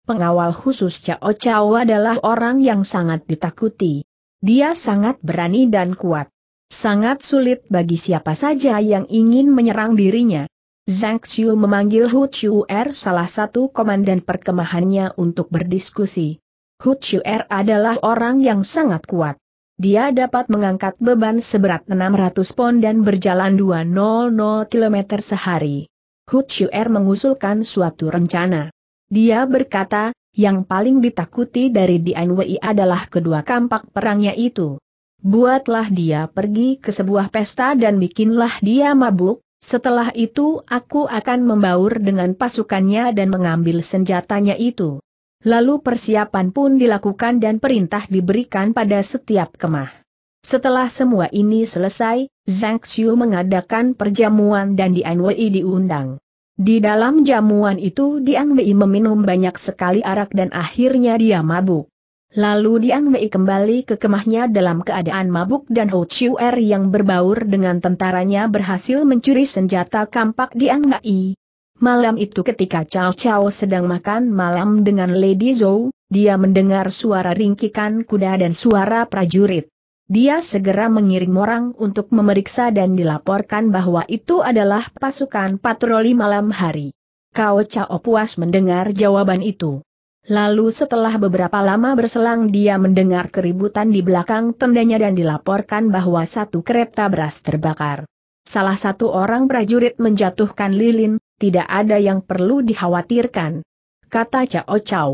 Pengawal khusus Cao Cao adalah orang yang sangat ditakuti. Dia sangat berani dan kuat. Sangat sulit bagi siapa saja yang ingin menyerang dirinya. Zhang Xiu memanggil Hu Chiu Er salah satu komandan perkemahannya untuk berdiskusi. Hu Chiu Er adalah orang yang sangat kuat. Dia dapat mengangkat beban seberat 600 pon dan berjalan 200 km sehari. Hu Chiu Er mengusulkan suatu rencana. Dia berkata, yang paling ditakuti dari Dianwei adalah kedua kampak perangnya itu. Buatlah dia pergi ke sebuah pesta dan bikinlah dia mabuk, setelah itu aku akan membaur dengan pasukannya dan mengambil senjatanya itu. Lalu persiapan pun dilakukan dan perintah diberikan pada setiap kemah. Setelah semua ini selesai, Zhang Xiu mengadakan perjamuan dan Dianwei diundang. Di dalam jamuan itu Dian Wei meminum banyak sekali arak dan akhirnya dia mabuk. Lalu Dian Wei kembali ke kemahnya dalam keadaan mabuk dan Ho Chiu Er yang berbaur dengan tentaranya berhasil mencuri senjata kampak Dian Wei. Malam itu ketika Chao Chao sedang makan malam dengan Lady Zhou, dia mendengar suara ringkikan kuda dan suara prajurit. Dia segera mengirim orang untuk memeriksa dan dilaporkan bahwa itu adalah pasukan patroli malam hari. Kau Cao puas mendengar jawaban itu. Lalu setelah beberapa lama berselang dia mendengar keributan di belakang tendanya dan dilaporkan bahwa satu kereta beras terbakar. Salah satu orang prajurit menjatuhkan lilin, tidak ada yang perlu dikhawatirkan. Kata Cao Cao.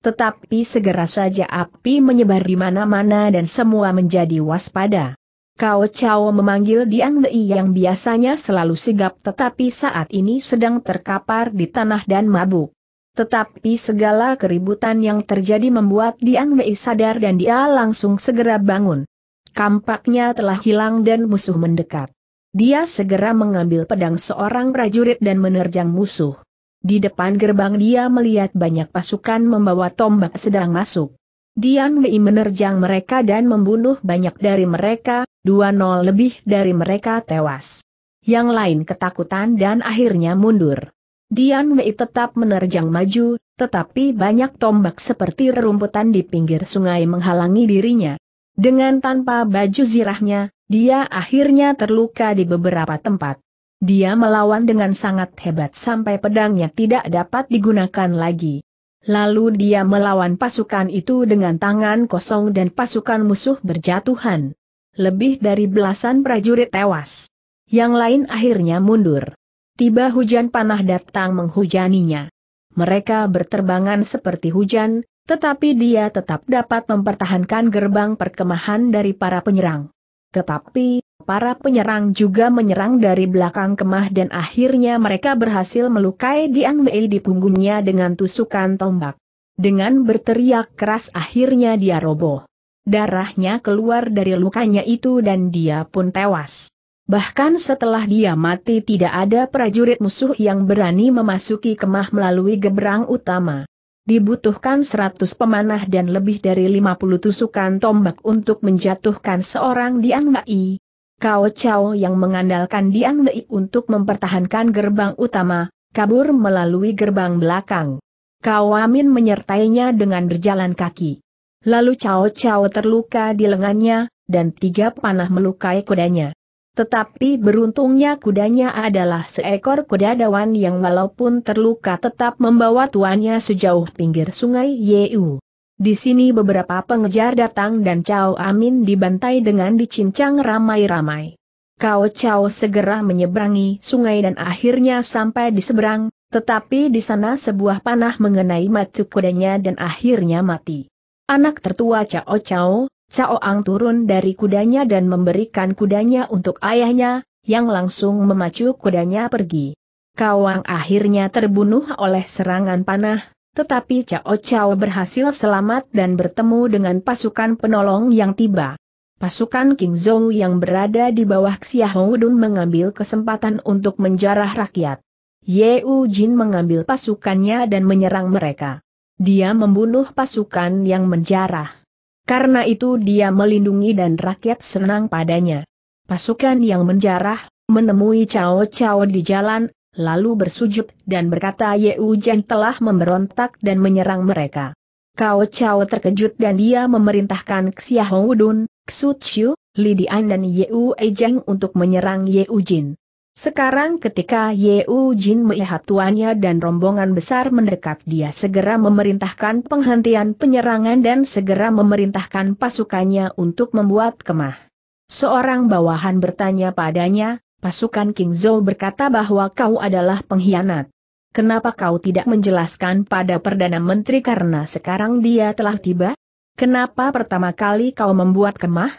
Tetapi segera saja api menyebar di mana-mana dan semua menjadi waspada. kau Chao memanggil Dian Wei yang biasanya selalu sigap tetapi saat ini sedang terkapar di tanah dan mabuk. Tetapi segala keributan yang terjadi membuat Dian Wei sadar dan dia langsung segera bangun. Kampaknya telah hilang dan musuh mendekat. Dia segera mengambil pedang seorang prajurit dan menerjang musuh. Di depan gerbang dia melihat banyak pasukan membawa tombak sedang masuk. Dian Wei menerjang mereka dan membunuh banyak dari mereka, dua nol lebih dari mereka tewas. Yang lain ketakutan dan akhirnya mundur. Dian Wei tetap menerjang maju, tetapi banyak tombak seperti rerumputan di pinggir sungai menghalangi dirinya. Dengan tanpa baju zirahnya, dia akhirnya terluka di beberapa tempat. Dia melawan dengan sangat hebat sampai pedangnya tidak dapat digunakan lagi. Lalu dia melawan pasukan itu dengan tangan kosong dan pasukan musuh berjatuhan. Lebih dari belasan prajurit tewas. Yang lain akhirnya mundur. Tiba hujan panah datang menghujaninya. Mereka berterbangan seperti hujan, tetapi dia tetap dapat mempertahankan gerbang perkemahan dari para penyerang. Tetapi, Para penyerang juga menyerang dari belakang kemah dan akhirnya mereka berhasil melukai Dian Mei di punggungnya dengan tusukan tombak. Dengan berteriak keras akhirnya dia roboh. Darahnya keluar dari lukanya itu dan dia pun tewas. Bahkan setelah dia mati tidak ada prajurit musuh yang berani memasuki kemah melalui geberang utama. Dibutuhkan 100 pemanah dan lebih dari 50 tusukan tombak untuk menjatuhkan seorang Dian Wei. Kao Chao yang mengandalkan Dian Wei untuk mempertahankan gerbang utama, kabur melalui gerbang belakang. Kao Amin menyertainya dengan berjalan kaki. Lalu Cao Cao terluka di lengannya, dan tiga panah melukai kudanya. Tetapi beruntungnya kudanya adalah seekor kuda dawan yang walaupun terluka tetap membawa tuannya sejauh pinggir sungai Yeu. Di sini beberapa pengejar datang dan Cao Amin dibantai dengan dicincang ramai-ramai. Cao Cao segera menyeberangi sungai dan akhirnya sampai di seberang, tetapi di sana sebuah panah mengenai matuk kudanya dan akhirnya mati. Anak tertua Cao Cao, Cao Ang turun dari kudanya dan memberikan kudanya untuk ayahnya, yang langsung memacu kudanya pergi. Kawang akhirnya terbunuh oleh serangan panah, tetapi Cao Cao berhasil selamat dan bertemu dengan pasukan penolong yang tiba. Pasukan King Zhou yang berada di bawah Houdun mengambil kesempatan untuk menjarah rakyat. Ye Jin mengambil pasukannya dan menyerang mereka. Dia membunuh pasukan yang menjarah. Karena itu dia melindungi dan rakyat senang padanya. Pasukan yang menjarah, menemui Cao Cao di jalan, lalu bersujud dan berkata Ye Jen telah memberontak dan menyerang mereka. Kao Chao terkejut dan dia memerintahkan Xia Hongwudun, Xu Chiu, Di'an dan Ye Ejeng untuk menyerang Ye Jin. Sekarang ketika Ye Jin melihat tuannya dan rombongan besar mendekat dia segera memerintahkan penghentian penyerangan dan segera memerintahkan pasukannya untuk membuat kemah. Seorang bawahan bertanya padanya, pasukan King Zhou berkata bahwa kau adalah pengkhianat. Kenapa kau tidak menjelaskan pada Perdana Menteri karena sekarang dia telah tiba? Kenapa pertama kali kau membuat kemah?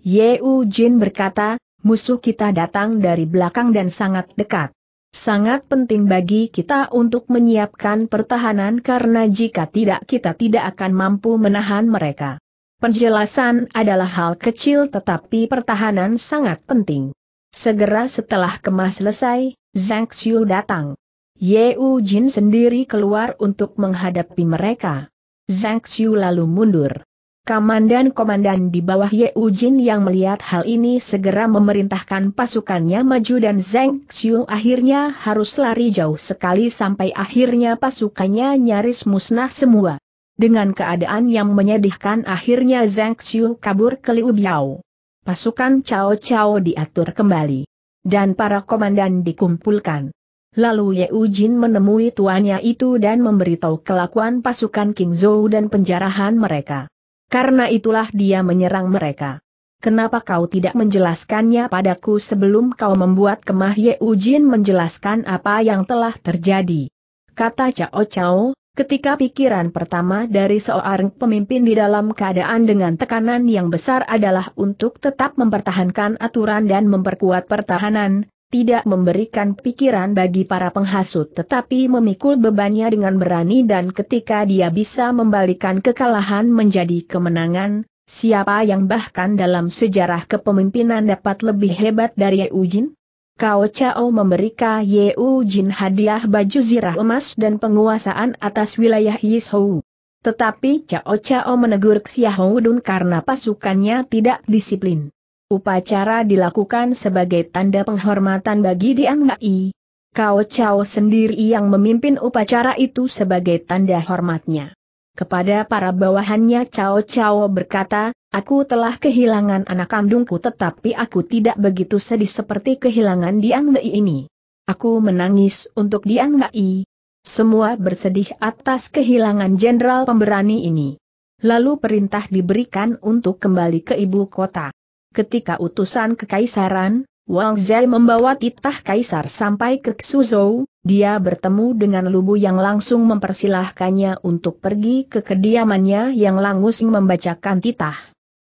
Yeu Jin berkata, musuh kita datang dari belakang dan sangat dekat. Sangat penting bagi kita untuk menyiapkan pertahanan karena jika tidak kita tidak akan mampu menahan mereka. Penjelasan adalah hal kecil tetapi pertahanan sangat penting. Segera setelah kemas selesai, Zhang Xiu datang. Ye U Jin sendiri keluar untuk menghadapi mereka. Zhang Xiu lalu mundur. Komandan-komandan di bawah Ye U Jin yang melihat hal ini segera memerintahkan pasukannya maju dan Zhang Xiu akhirnya harus lari jauh sekali sampai akhirnya pasukannya nyaris musnah semua. Dengan keadaan yang menyedihkan akhirnya Zhang Xiu kabur ke Liu Biao pasukan Cao Cao diatur kembali. Dan para komandan dikumpulkan. Lalu Ye Ujin menemui tuannya itu dan memberitahu kelakuan pasukan King Zhou dan penjarahan mereka. Karena itulah dia menyerang mereka. Kenapa kau tidak menjelaskannya padaku sebelum kau membuat kemah Ye Ujin menjelaskan apa yang telah terjadi? Kata Cao Cao, Ketika pikiran pertama dari seorang pemimpin di dalam keadaan dengan tekanan yang besar adalah untuk tetap mempertahankan aturan dan memperkuat pertahanan, tidak memberikan pikiran bagi para penghasut tetapi memikul bebannya dengan berani dan ketika dia bisa membalikan kekalahan menjadi kemenangan, siapa yang bahkan dalam sejarah kepemimpinan dapat lebih hebat dari Eugene? Kao Chao memberi Yeu Jin hadiah baju zirah emas dan penguasaan atas wilayah Yishou. Tetapi Cao Chao menegur Xiahou Dun karena pasukannya tidak disiplin. Upacara dilakukan sebagai tanda penghormatan bagi Dian Ngai. Kao Chao sendiri yang memimpin upacara itu sebagai tanda hormatnya. Kepada para bawahannya Cao Cao berkata, aku telah kehilangan anak kandungku tetapi aku tidak begitu sedih seperti kehilangan Dian ini. Aku menangis untuk Dian Semua bersedih atas kehilangan jenderal pemberani ini. Lalu perintah diberikan untuk kembali ke ibu kota. Ketika utusan kekaisaran, Wang Zai membawa titah kaisar sampai ke Suzhou, dia bertemu dengan Lubu yang langsung mempersilahkannya untuk pergi ke kediamannya yang langsung membacakan titah.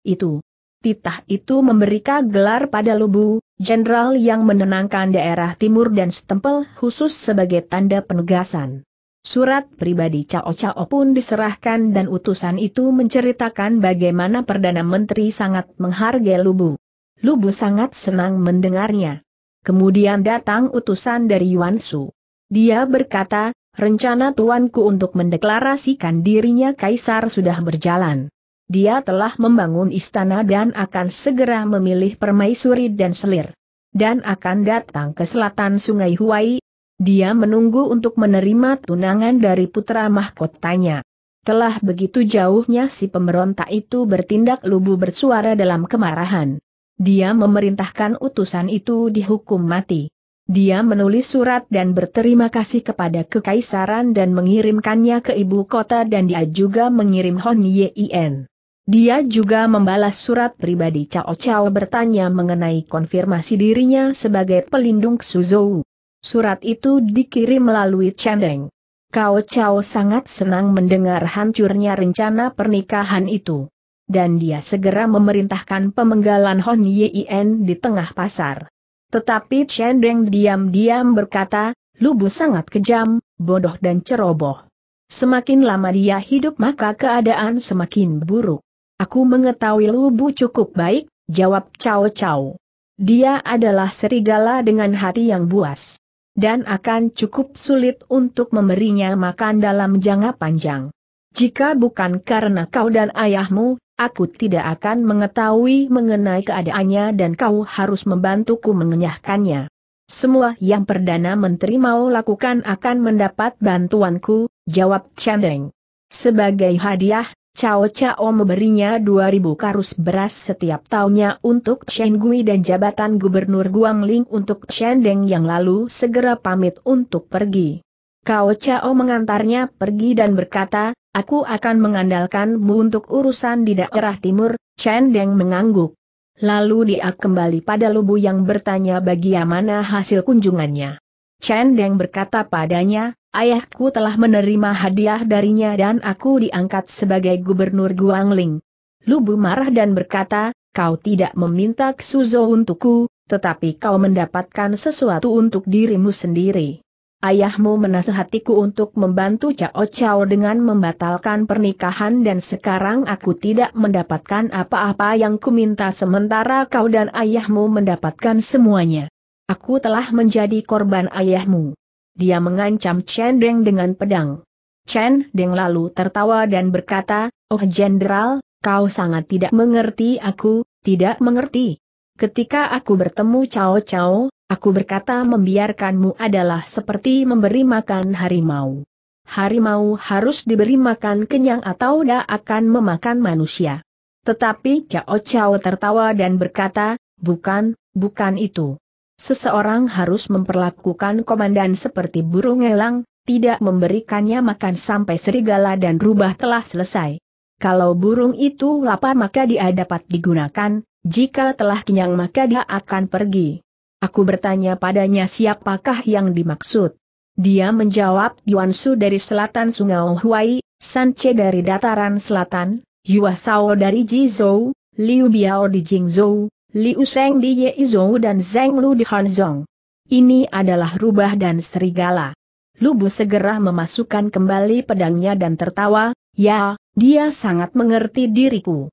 Itu. Titah itu memberikan gelar pada Lubu, jenderal yang menenangkan daerah timur dan stempel khusus sebagai tanda penugasan. Surat pribadi Cao Cao pun diserahkan dan utusan itu menceritakan bagaimana Perdana Menteri sangat menghargai Lubu. Lubu sangat senang mendengarnya. Kemudian datang utusan dari Yuan Su. Dia berkata, rencana tuanku untuk mendeklarasikan dirinya kaisar sudah berjalan. Dia telah membangun istana dan akan segera memilih permaisuri dan selir. Dan akan datang ke selatan sungai Huai. Dia menunggu untuk menerima tunangan dari putra mahkotanya. Telah begitu jauhnya si pemberontak itu bertindak lubu bersuara dalam kemarahan. Dia memerintahkan utusan itu dihukum mati. Dia menulis surat dan berterima kasih kepada kekaisaran dan mengirimkannya ke ibu kota dan dia juga mengirim Hon Yin. Dia juga membalas surat pribadi Cao Cao bertanya mengenai konfirmasi dirinya sebagai pelindung Suzhou. Surat itu dikirim melalui Chandeng. Cao Cao sangat senang mendengar hancurnya rencana pernikahan itu dan dia segera memerintahkan pemenggalan Hon Yien di tengah pasar. Tetapi Chen Deng diam-diam berkata, Lubu sangat kejam, bodoh dan ceroboh. Semakin lama dia hidup maka keadaan semakin buruk. Aku mengetahui Lubu cukup baik, jawab Cao Cao. Dia adalah serigala dengan hati yang buas. Dan akan cukup sulit untuk memberinya makan dalam jangka panjang. Jika bukan karena kau dan ayahmu, Aku tidak akan mengetahui mengenai keadaannya dan kau harus membantuku mengenyahkannya. Semua yang Perdana Menteri mau lakukan akan mendapat bantuanku, jawab Chandeng. Sebagai hadiah, Cao Cao memberinya 2000 karus beras setiap tahunnya untuk Chen Gui dan jabatan gubernur Guangling untuk Chandeng yang lalu segera pamit untuk pergi. Cao Cao mengantarnya pergi dan berkata, Aku akan mengandalkanmu untuk urusan di daerah timur, Chen Deng mengangguk. Lalu dia kembali pada Lubu yang bertanya bagaimana hasil kunjungannya. Chen Deng berkata padanya, ayahku telah menerima hadiah darinya dan aku diangkat sebagai gubernur Guangling. Lubu marah dan berkata, kau tidak meminta Suzo untukku, tetapi kau mendapatkan sesuatu untuk dirimu sendiri ayahmu menasehatiku untuk membantu Cao Cao dengan membatalkan pernikahan dan sekarang aku tidak mendapatkan apa-apa yang kuminta sementara kau dan ayahmu mendapatkan semuanya. Aku telah menjadi korban ayahmu. Dia mengancam Chen Deng dengan pedang. Chen Deng lalu tertawa dan berkata, Oh Jenderal, kau sangat tidak mengerti aku, tidak mengerti. Ketika aku bertemu Cao Cao, Aku berkata membiarkanmu adalah seperti memberi makan harimau. Harimau harus diberi makan kenyang atau dia akan memakan manusia. Tetapi Cao Cao tertawa dan berkata, bukan, bukan itu. Seseorang harus memperlakukan komandan seperti burung elang, tidak memberikannya makan sampai serigala dan rubah telah selesai. Kalau burung itu lapar maka dia dapat digunakan, jika telah kenyang maka dia akan pergi. Aku bertanya padanya siapakah yang dimaksud. Dia menjawab Yuan Su dari selatan Sungai Huai, Sanche dari dataran selatan, Yuasao dari Jizhou, Liu Biao di Jingzhou, Liu Sheng di Yeizhou dan Zheng Lu di Hanzhong. Ini adalah rubah dan serigala. Lubu segera memasukkan kembali pedangnya dan tertawa, ya, dia sangat mengerti diriku.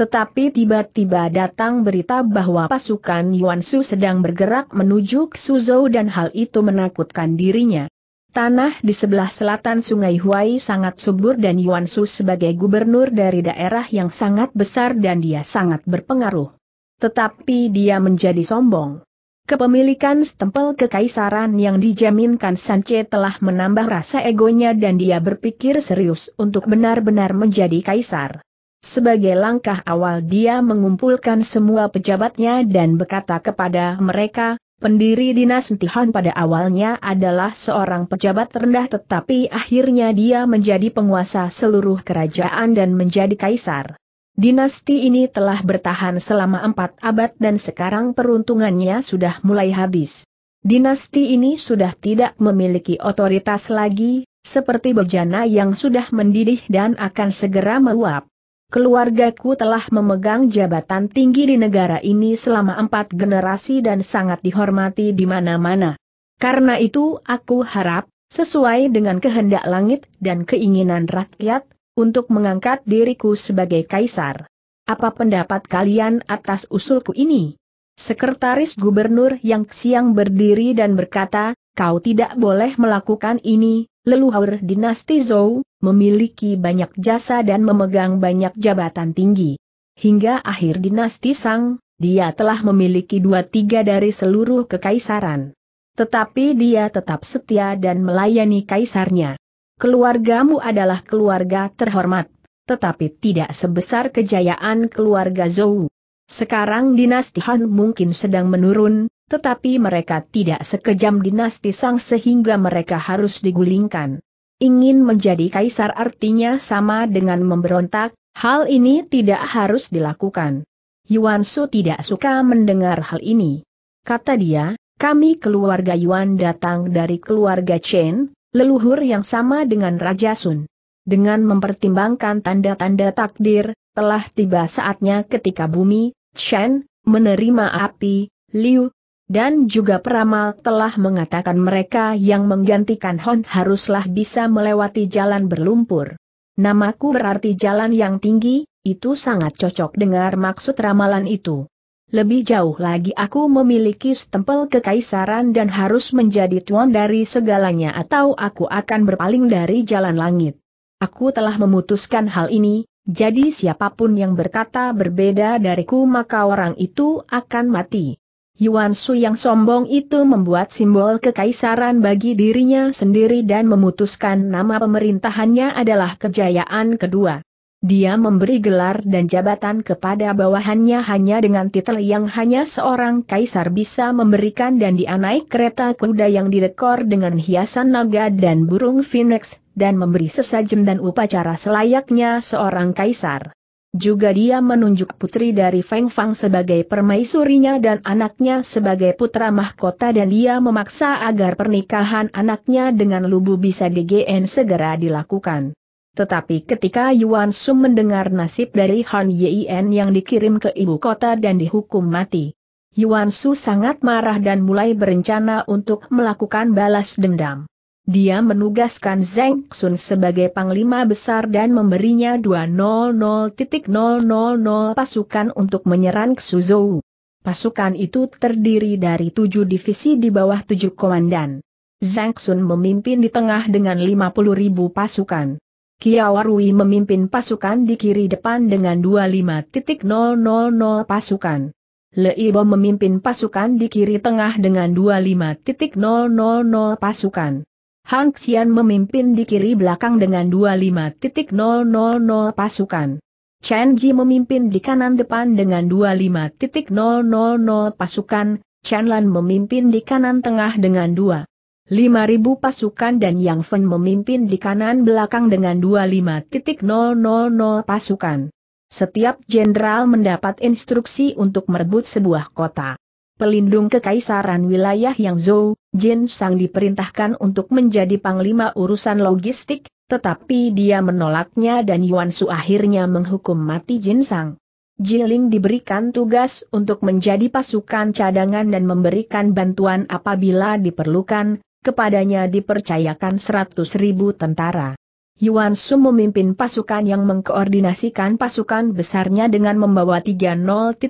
Tetapi tiba-tiba datang berita bahwa pasukan Yuan Su sedang bergerak menuju Suzhou dan hal itu menakutkan dirinya. Tanah di sebelah selatan Sungai Huai sangat subur dan Yuan Su sebagai gubernur dari daerah yang sangat besar dan dia sangat berpengaruh. Tetapi dia menjadi sombong. Kepemilikan stempel kekaisaran yang dijaminkan Sanche telah menambah rasa egonya dan dia berpikir serius untuk benar-benar menjadi kaisar. Sebagai langkah awal dia mengumpulkan semua pejabatnya dan berkata kepada mereka, pendiri dinasti Han pada awalnya adalah seorang pejabat rendah tetapi akhirnya dia menjadi penguasa seluruh kerajaan dan menjadi kaisar. Dinasti ini telah bertahan selama empat abad dan sekarang peruntungannya sudah mulai habis. Dinasti ini sudah tidak memiliki otoritas lagi, seperti bejana yang sudah mendidih dan akan segera meluap. Keluargaku telah memegang jabatan tinggi di negara ini selama empat generasi dan sangat dihormati di mana-mana. Karena itu aku harap, sesuai dengan kehendak langit dan keinginan rakyat, untuk mengangkat diriku sebagai kaisar. Apa pendapat kalian atas usulku ini? Sekretaris Gubernur yang siang berdiri dan berkata, kau tidak boleh melakukan ini, leluhur dinasti Zhou, memiliki banyak jasa dan memegang banyak jabatan tinggi. Hingga akhir dinasti Sang, dia telah memiliki dua tiga dari seluruh kekaisaran. Tetapi dia tetap setia dan melayani kaisarnya. Keluargamu adalah keluarga terhormat, tetapi tidak sebesar kejayaan keluarga Zhou. Sekarang dinasti Han mungkin sedang menurun, tetapi mereka tidak sekejam dinasti Sang sehingga mereka harus digulingkan. Ingin menjadi kaisar artinya sama dengan memberontak, hal ini tidak harus dilakukan. Yuan Su tidak suka mendengar hal ini. Kata dia, kami keluarga Yuan datang dari keluarga Chen, leluhur yang sama dengan Raja Sun. Dengan mempertimbangkan tanda-tanda takdir, telah tiba saatnya ketika bumi, Chen, menerima api, Liu, dan juga peramal telah mengatakan mereka yang menggantikan Hon haruslah bisa melewati jalan berlumpur. Namaku berarti jalan yang tinggi, itu sangat cocok dengar maksud ramalan itu. Lebih jauh lagi aku memiliki stempel kekaisaran dan harus menjadi tuan dari segalanya atau aku akan berpaling dari jalan langit. Aku telah memutuskan hal ini, jadi siapapun yang berkata berbeda dariku maka orang itu akan mati. Yuan Su yang sombong itu membuat simbol kekaisaran bagi dirinya sendiri dan memutuskan nama pemerintahannya adalah kejayaan kedua. Dia memberi gelar dan jabatan kepada bawahannya hanya dengan titel yang hanya seorang kaisar bisa memberikan dan dia naik kereta kuda yang didekor dengan hiasan naga dan burung phoenix, dan memberi sesajen dan upacara selayaknya seorang kaisar. Juga dia menunjuk putri dari Feng Fang sebagai permaisurinya dan anaknya sebagai putra mahkota dan dia memaksa agar pernikahan anaknya dengan Lubu bisa DGN segera dilakukan. Tetapi ketika Yuan Su mendengar nasib dari Han Yien yang dikirim ke ibu kota dan dihukum mati, Yuan Su sangat marah dan mulai berencana untuk melakukan balas dendam. Dia menugaskan Zeng Xun sebagai panglima besar dan memberinya 200.000 pasukan untuk menyerang Suzhou. Pasukan itu terdiri dari tujuh divisi di bawah tujuh komandan. Zhang Xun memimpin di tengah dengan 50.000 pasukan. pasukan. Kiawarui memimpin pasukan di kiri depan dengan 25.000 pasukan. Leibo memimpin pasukan di kiri tengah dengan 25.000 pasukan. Hang Xian memimpin di kiri belakang dengan 25.000 pasukan. Chen Ji memimpin di kanan depan dengan 25.000 pasukan, Chen Lan memimpin di kanan tengah dengan 2. pasukan dan Yang Fen memimpin di kanan belakang dengan 25.000 pasukan. Setiap jenderal mendapat instruksi untuk merebut sebuah kota pelindung kekaisaran wilayah yang Zhou, Jin Sang diperintahkan untuk menjadi panglima urusan logistik, tetapi dia menolaknya dan Yuan Su akhirnya menghukum mati Jin Sang. Jiling diberikan tugas untuk menjadi pasukan cadangan dan memberikan bantuan apabila diperlukan, kepadanya dipercayakan 100 ribu tentara. Yuan Sum memimpin pasukan yang mengkoordinasikan pasukan besarnya dengan membawa 30.000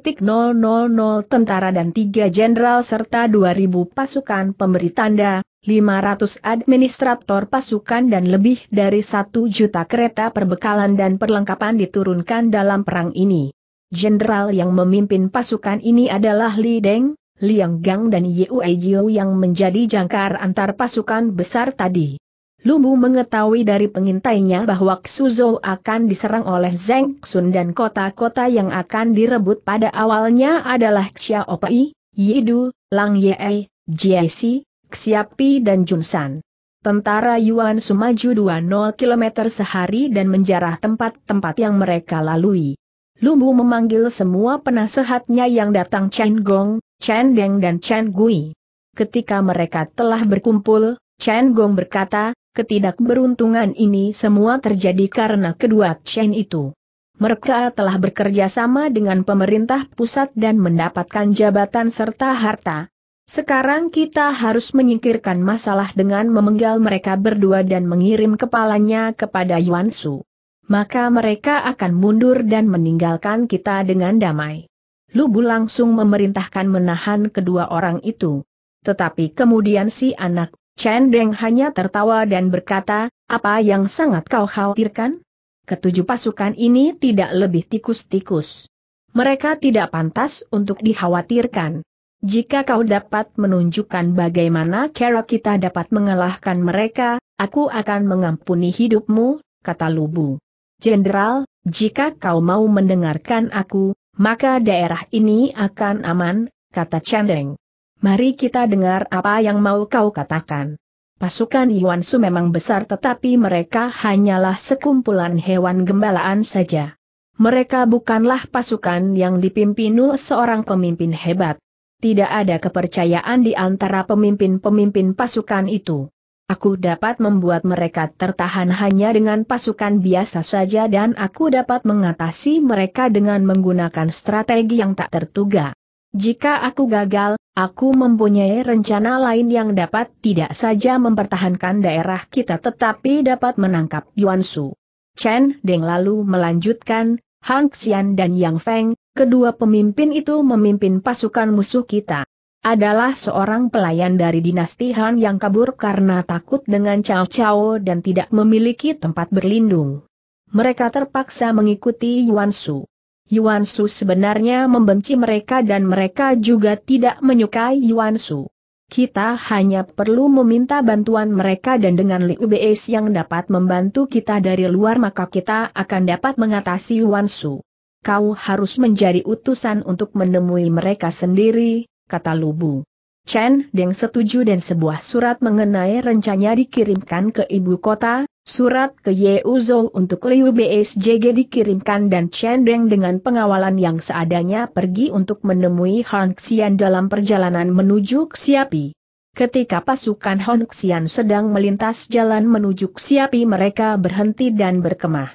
tentara dan 3 jenderal serta 2.000 pasukan pemberi tanda, 500 administrator pasukan dan lebih dari 1 juta kereta perbekalan dan perlengkapan diturunkan dalam perang ini. Jenderal yang memimpin pasukan ini adalah Li Deng, Liang Gang dan Yue Jiu yang menjadi jangkar antar pasukan besar tadi. Lumu mengetahui dari pengintainya bahwa Xuzhou akan diserang oleh Zeng Xun dan kota-kota yang akan direbut pada awalnya adalah Xiaopai, Yidu, Lang Ye, Jiaxi, Xiapi dan Junsan. Tentara Yuan Sumaju 20 km sehari dan menjarah tempat-tempat yang mereka lalui. Lumu memanggil semua penasehatnya yang datang Chen Gong, Chen Deng dan Chen Gui. Ketika mereka telah berkumpul, Chen Gong berkata, Ketidakberuntungan ini semua terjadi karena kedua chain itu. Mereka telah bekerja sama dengan pemerintah pusat dan mendapatkan jabatan serta harta. Sekarang kita harus menyingkirkan masalah dengan memenggal mereka berdua dan mengirim kepalanya kepada Yuan Su. Maka mereka akan mundur dan meninggalkan kita dengan damai. Lu Bu langsung memerintahkan menahan kedua orang itu. Tetapi kemudian si anak Chen Deng hanya tertawa dan berkata, apa yang sangat kau khawatirkan? Ketujuh pasukan ini tidak lebih tikus-tikus. Mereka tidak pantas untuk dikhawatirkan. Jika kau dapat menunjukkan bagaimana cara kita dapat mengalahkan mereka, aku akan mengampuni hidupmu, kata Lubu. Jenderal, jika kau mau mendengarkan aku, maka daerah ini akan aman, kata Chandeng. Mari kita dengar apa yang mau kau katakan. Pasukan Yuan Su memang besar tetapi mereka hanyalah sekumpulan hewan gembalaan saja. Mereka bukanlah pasukan yang dipimpin seorang pemimpin hebat. Tidak ada kepercayaan di antara pemimpin-pemimpin pasukan itu. Aku dapat membuat mereka tertahan hanya dengan pasukan biasa saja dan aku dapat mengatasi mereka dengan menggunakan strategi yang tak tertuga. Jika aku gagal, aku mempunyai rencana lain yang dapat tidak saja mempertahankan daerah kita tetapi dapat menangkap Yuan Su. Chen Deng lalu melanjutkan, Hang Xian dan Yang Feng, kedua pemimpin itu memimpin pasukan musuh kita. Adalah seorang pelayan dari dinasti Han yang kabur karena takut dengan Cao Cao dan tidak memiliki tempat berlindung. Mereka terpaksa mengikuti Yuan Su. Yuan Su sebenarnya membenci mereka dan mereka juga tidak menyukai Yuan Su. Kita hanya perlu meminta bantuan mereka dan dengan Liu Beis yang dapat membantu kita dari luar maka kita akan dapat mengatasi Yuan Su. Kau harus menjadi utusan untuk menemui mereka sendiri, kata Lubu. Chen Deng setuju dan sebuah surat mengenai rencananya dikirimkan ke ibu kota, surat ke Uzol untuk Liu BSJG dikirimkan dan Chen Deng dengan pengawalan yang seadanya pergi untuk menemui Han Xian dalam perjalanan menuju Xiapi. Ketika pasukan Han Xian sedang melintas jalan menuju Xiapi mereka berhenti dan berkemah.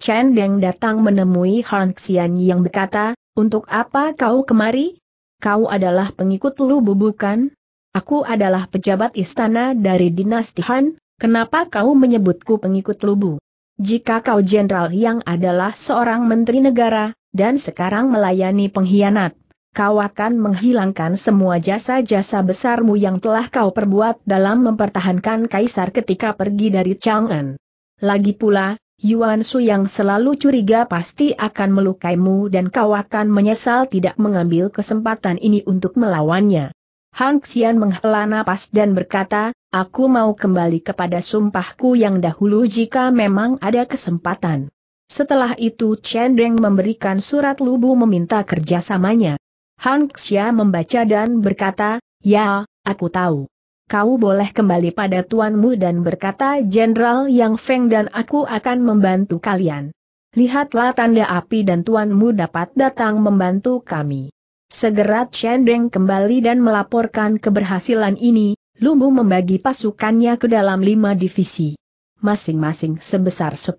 Chen Deng datang menemui Han Xian yang berkata, untuk apa kau kemari? kau adalah pengikut Lu bukan? Aku adalah pejabat istana dari dinasti Han, kenapa kau menyebutku pengikut Lubu? Jika kau jenderal yang adalah seorang menteri negara, dan sekarang melayani pengkhianat, kau akan menghilangkan semua jasa-jasa besarmu yang telah kau perbuat dalam mempertahankan kaisar ketika pergi dari Chang'an. Lagi pula, Yuan Su yang selalu curiga pasti akan melukaimu dan kau akan menyesal tidak mengambil kesempatan ini untuk melawannya. Hang Xian menghela napas dan berkata, aku mau kembali kepada sumpahku yang dahulu jika memang ada kesempatan. Setelah itu Chen Deng memberikan surat lubu meminta kerjasamanya. Hang Xia membaca dan berkata, ya, aku tahu kau boleh kembali pada tuanmu dan berkata Jenderal Yang Feng dan aku akan membantu kalian. Lihatlah tanda api dan tuanmu dapat datang membantu kami. Segera Chen Deng kembali dan melaporkan keberhasilan ini, Lumbu membagi pasukannya ke dalam lima divisi. Masing-masing sebesar 10.000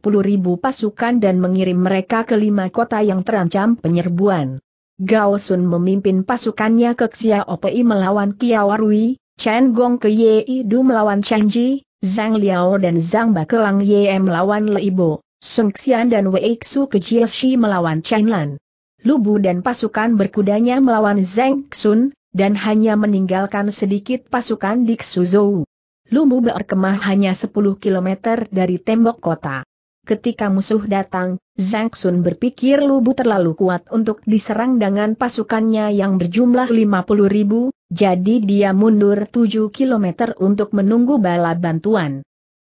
pasukan dan mengirim mereka ke lima kota yang terancam penyerbuan. Gao Sun memimpin pasukannya ke Xiaopei melawan Kiawarui, Chen Gong ke Ye Du melawan Chen Ji, Zhang Liao dan Zhang Bakelang Ye melawan Leibo, Sung Xian dan Wei Xu ke Jie Shi melawan Chen Lan. Lubu dan pasukan berkudanya melawan Zhang Xun, dan hanya meninggalkan sedikit pasukan di Xuzhou. Lubu berkemah hanya 10 km dari tembok kota. Ketika musuh datang, Zhang Xun berpikir Lubu terlalu kuat untuk diserang dengan pasukannya yang berjumlah 50 ribu, jadi dia mundur 7 km untuk menunggu bala bantuan.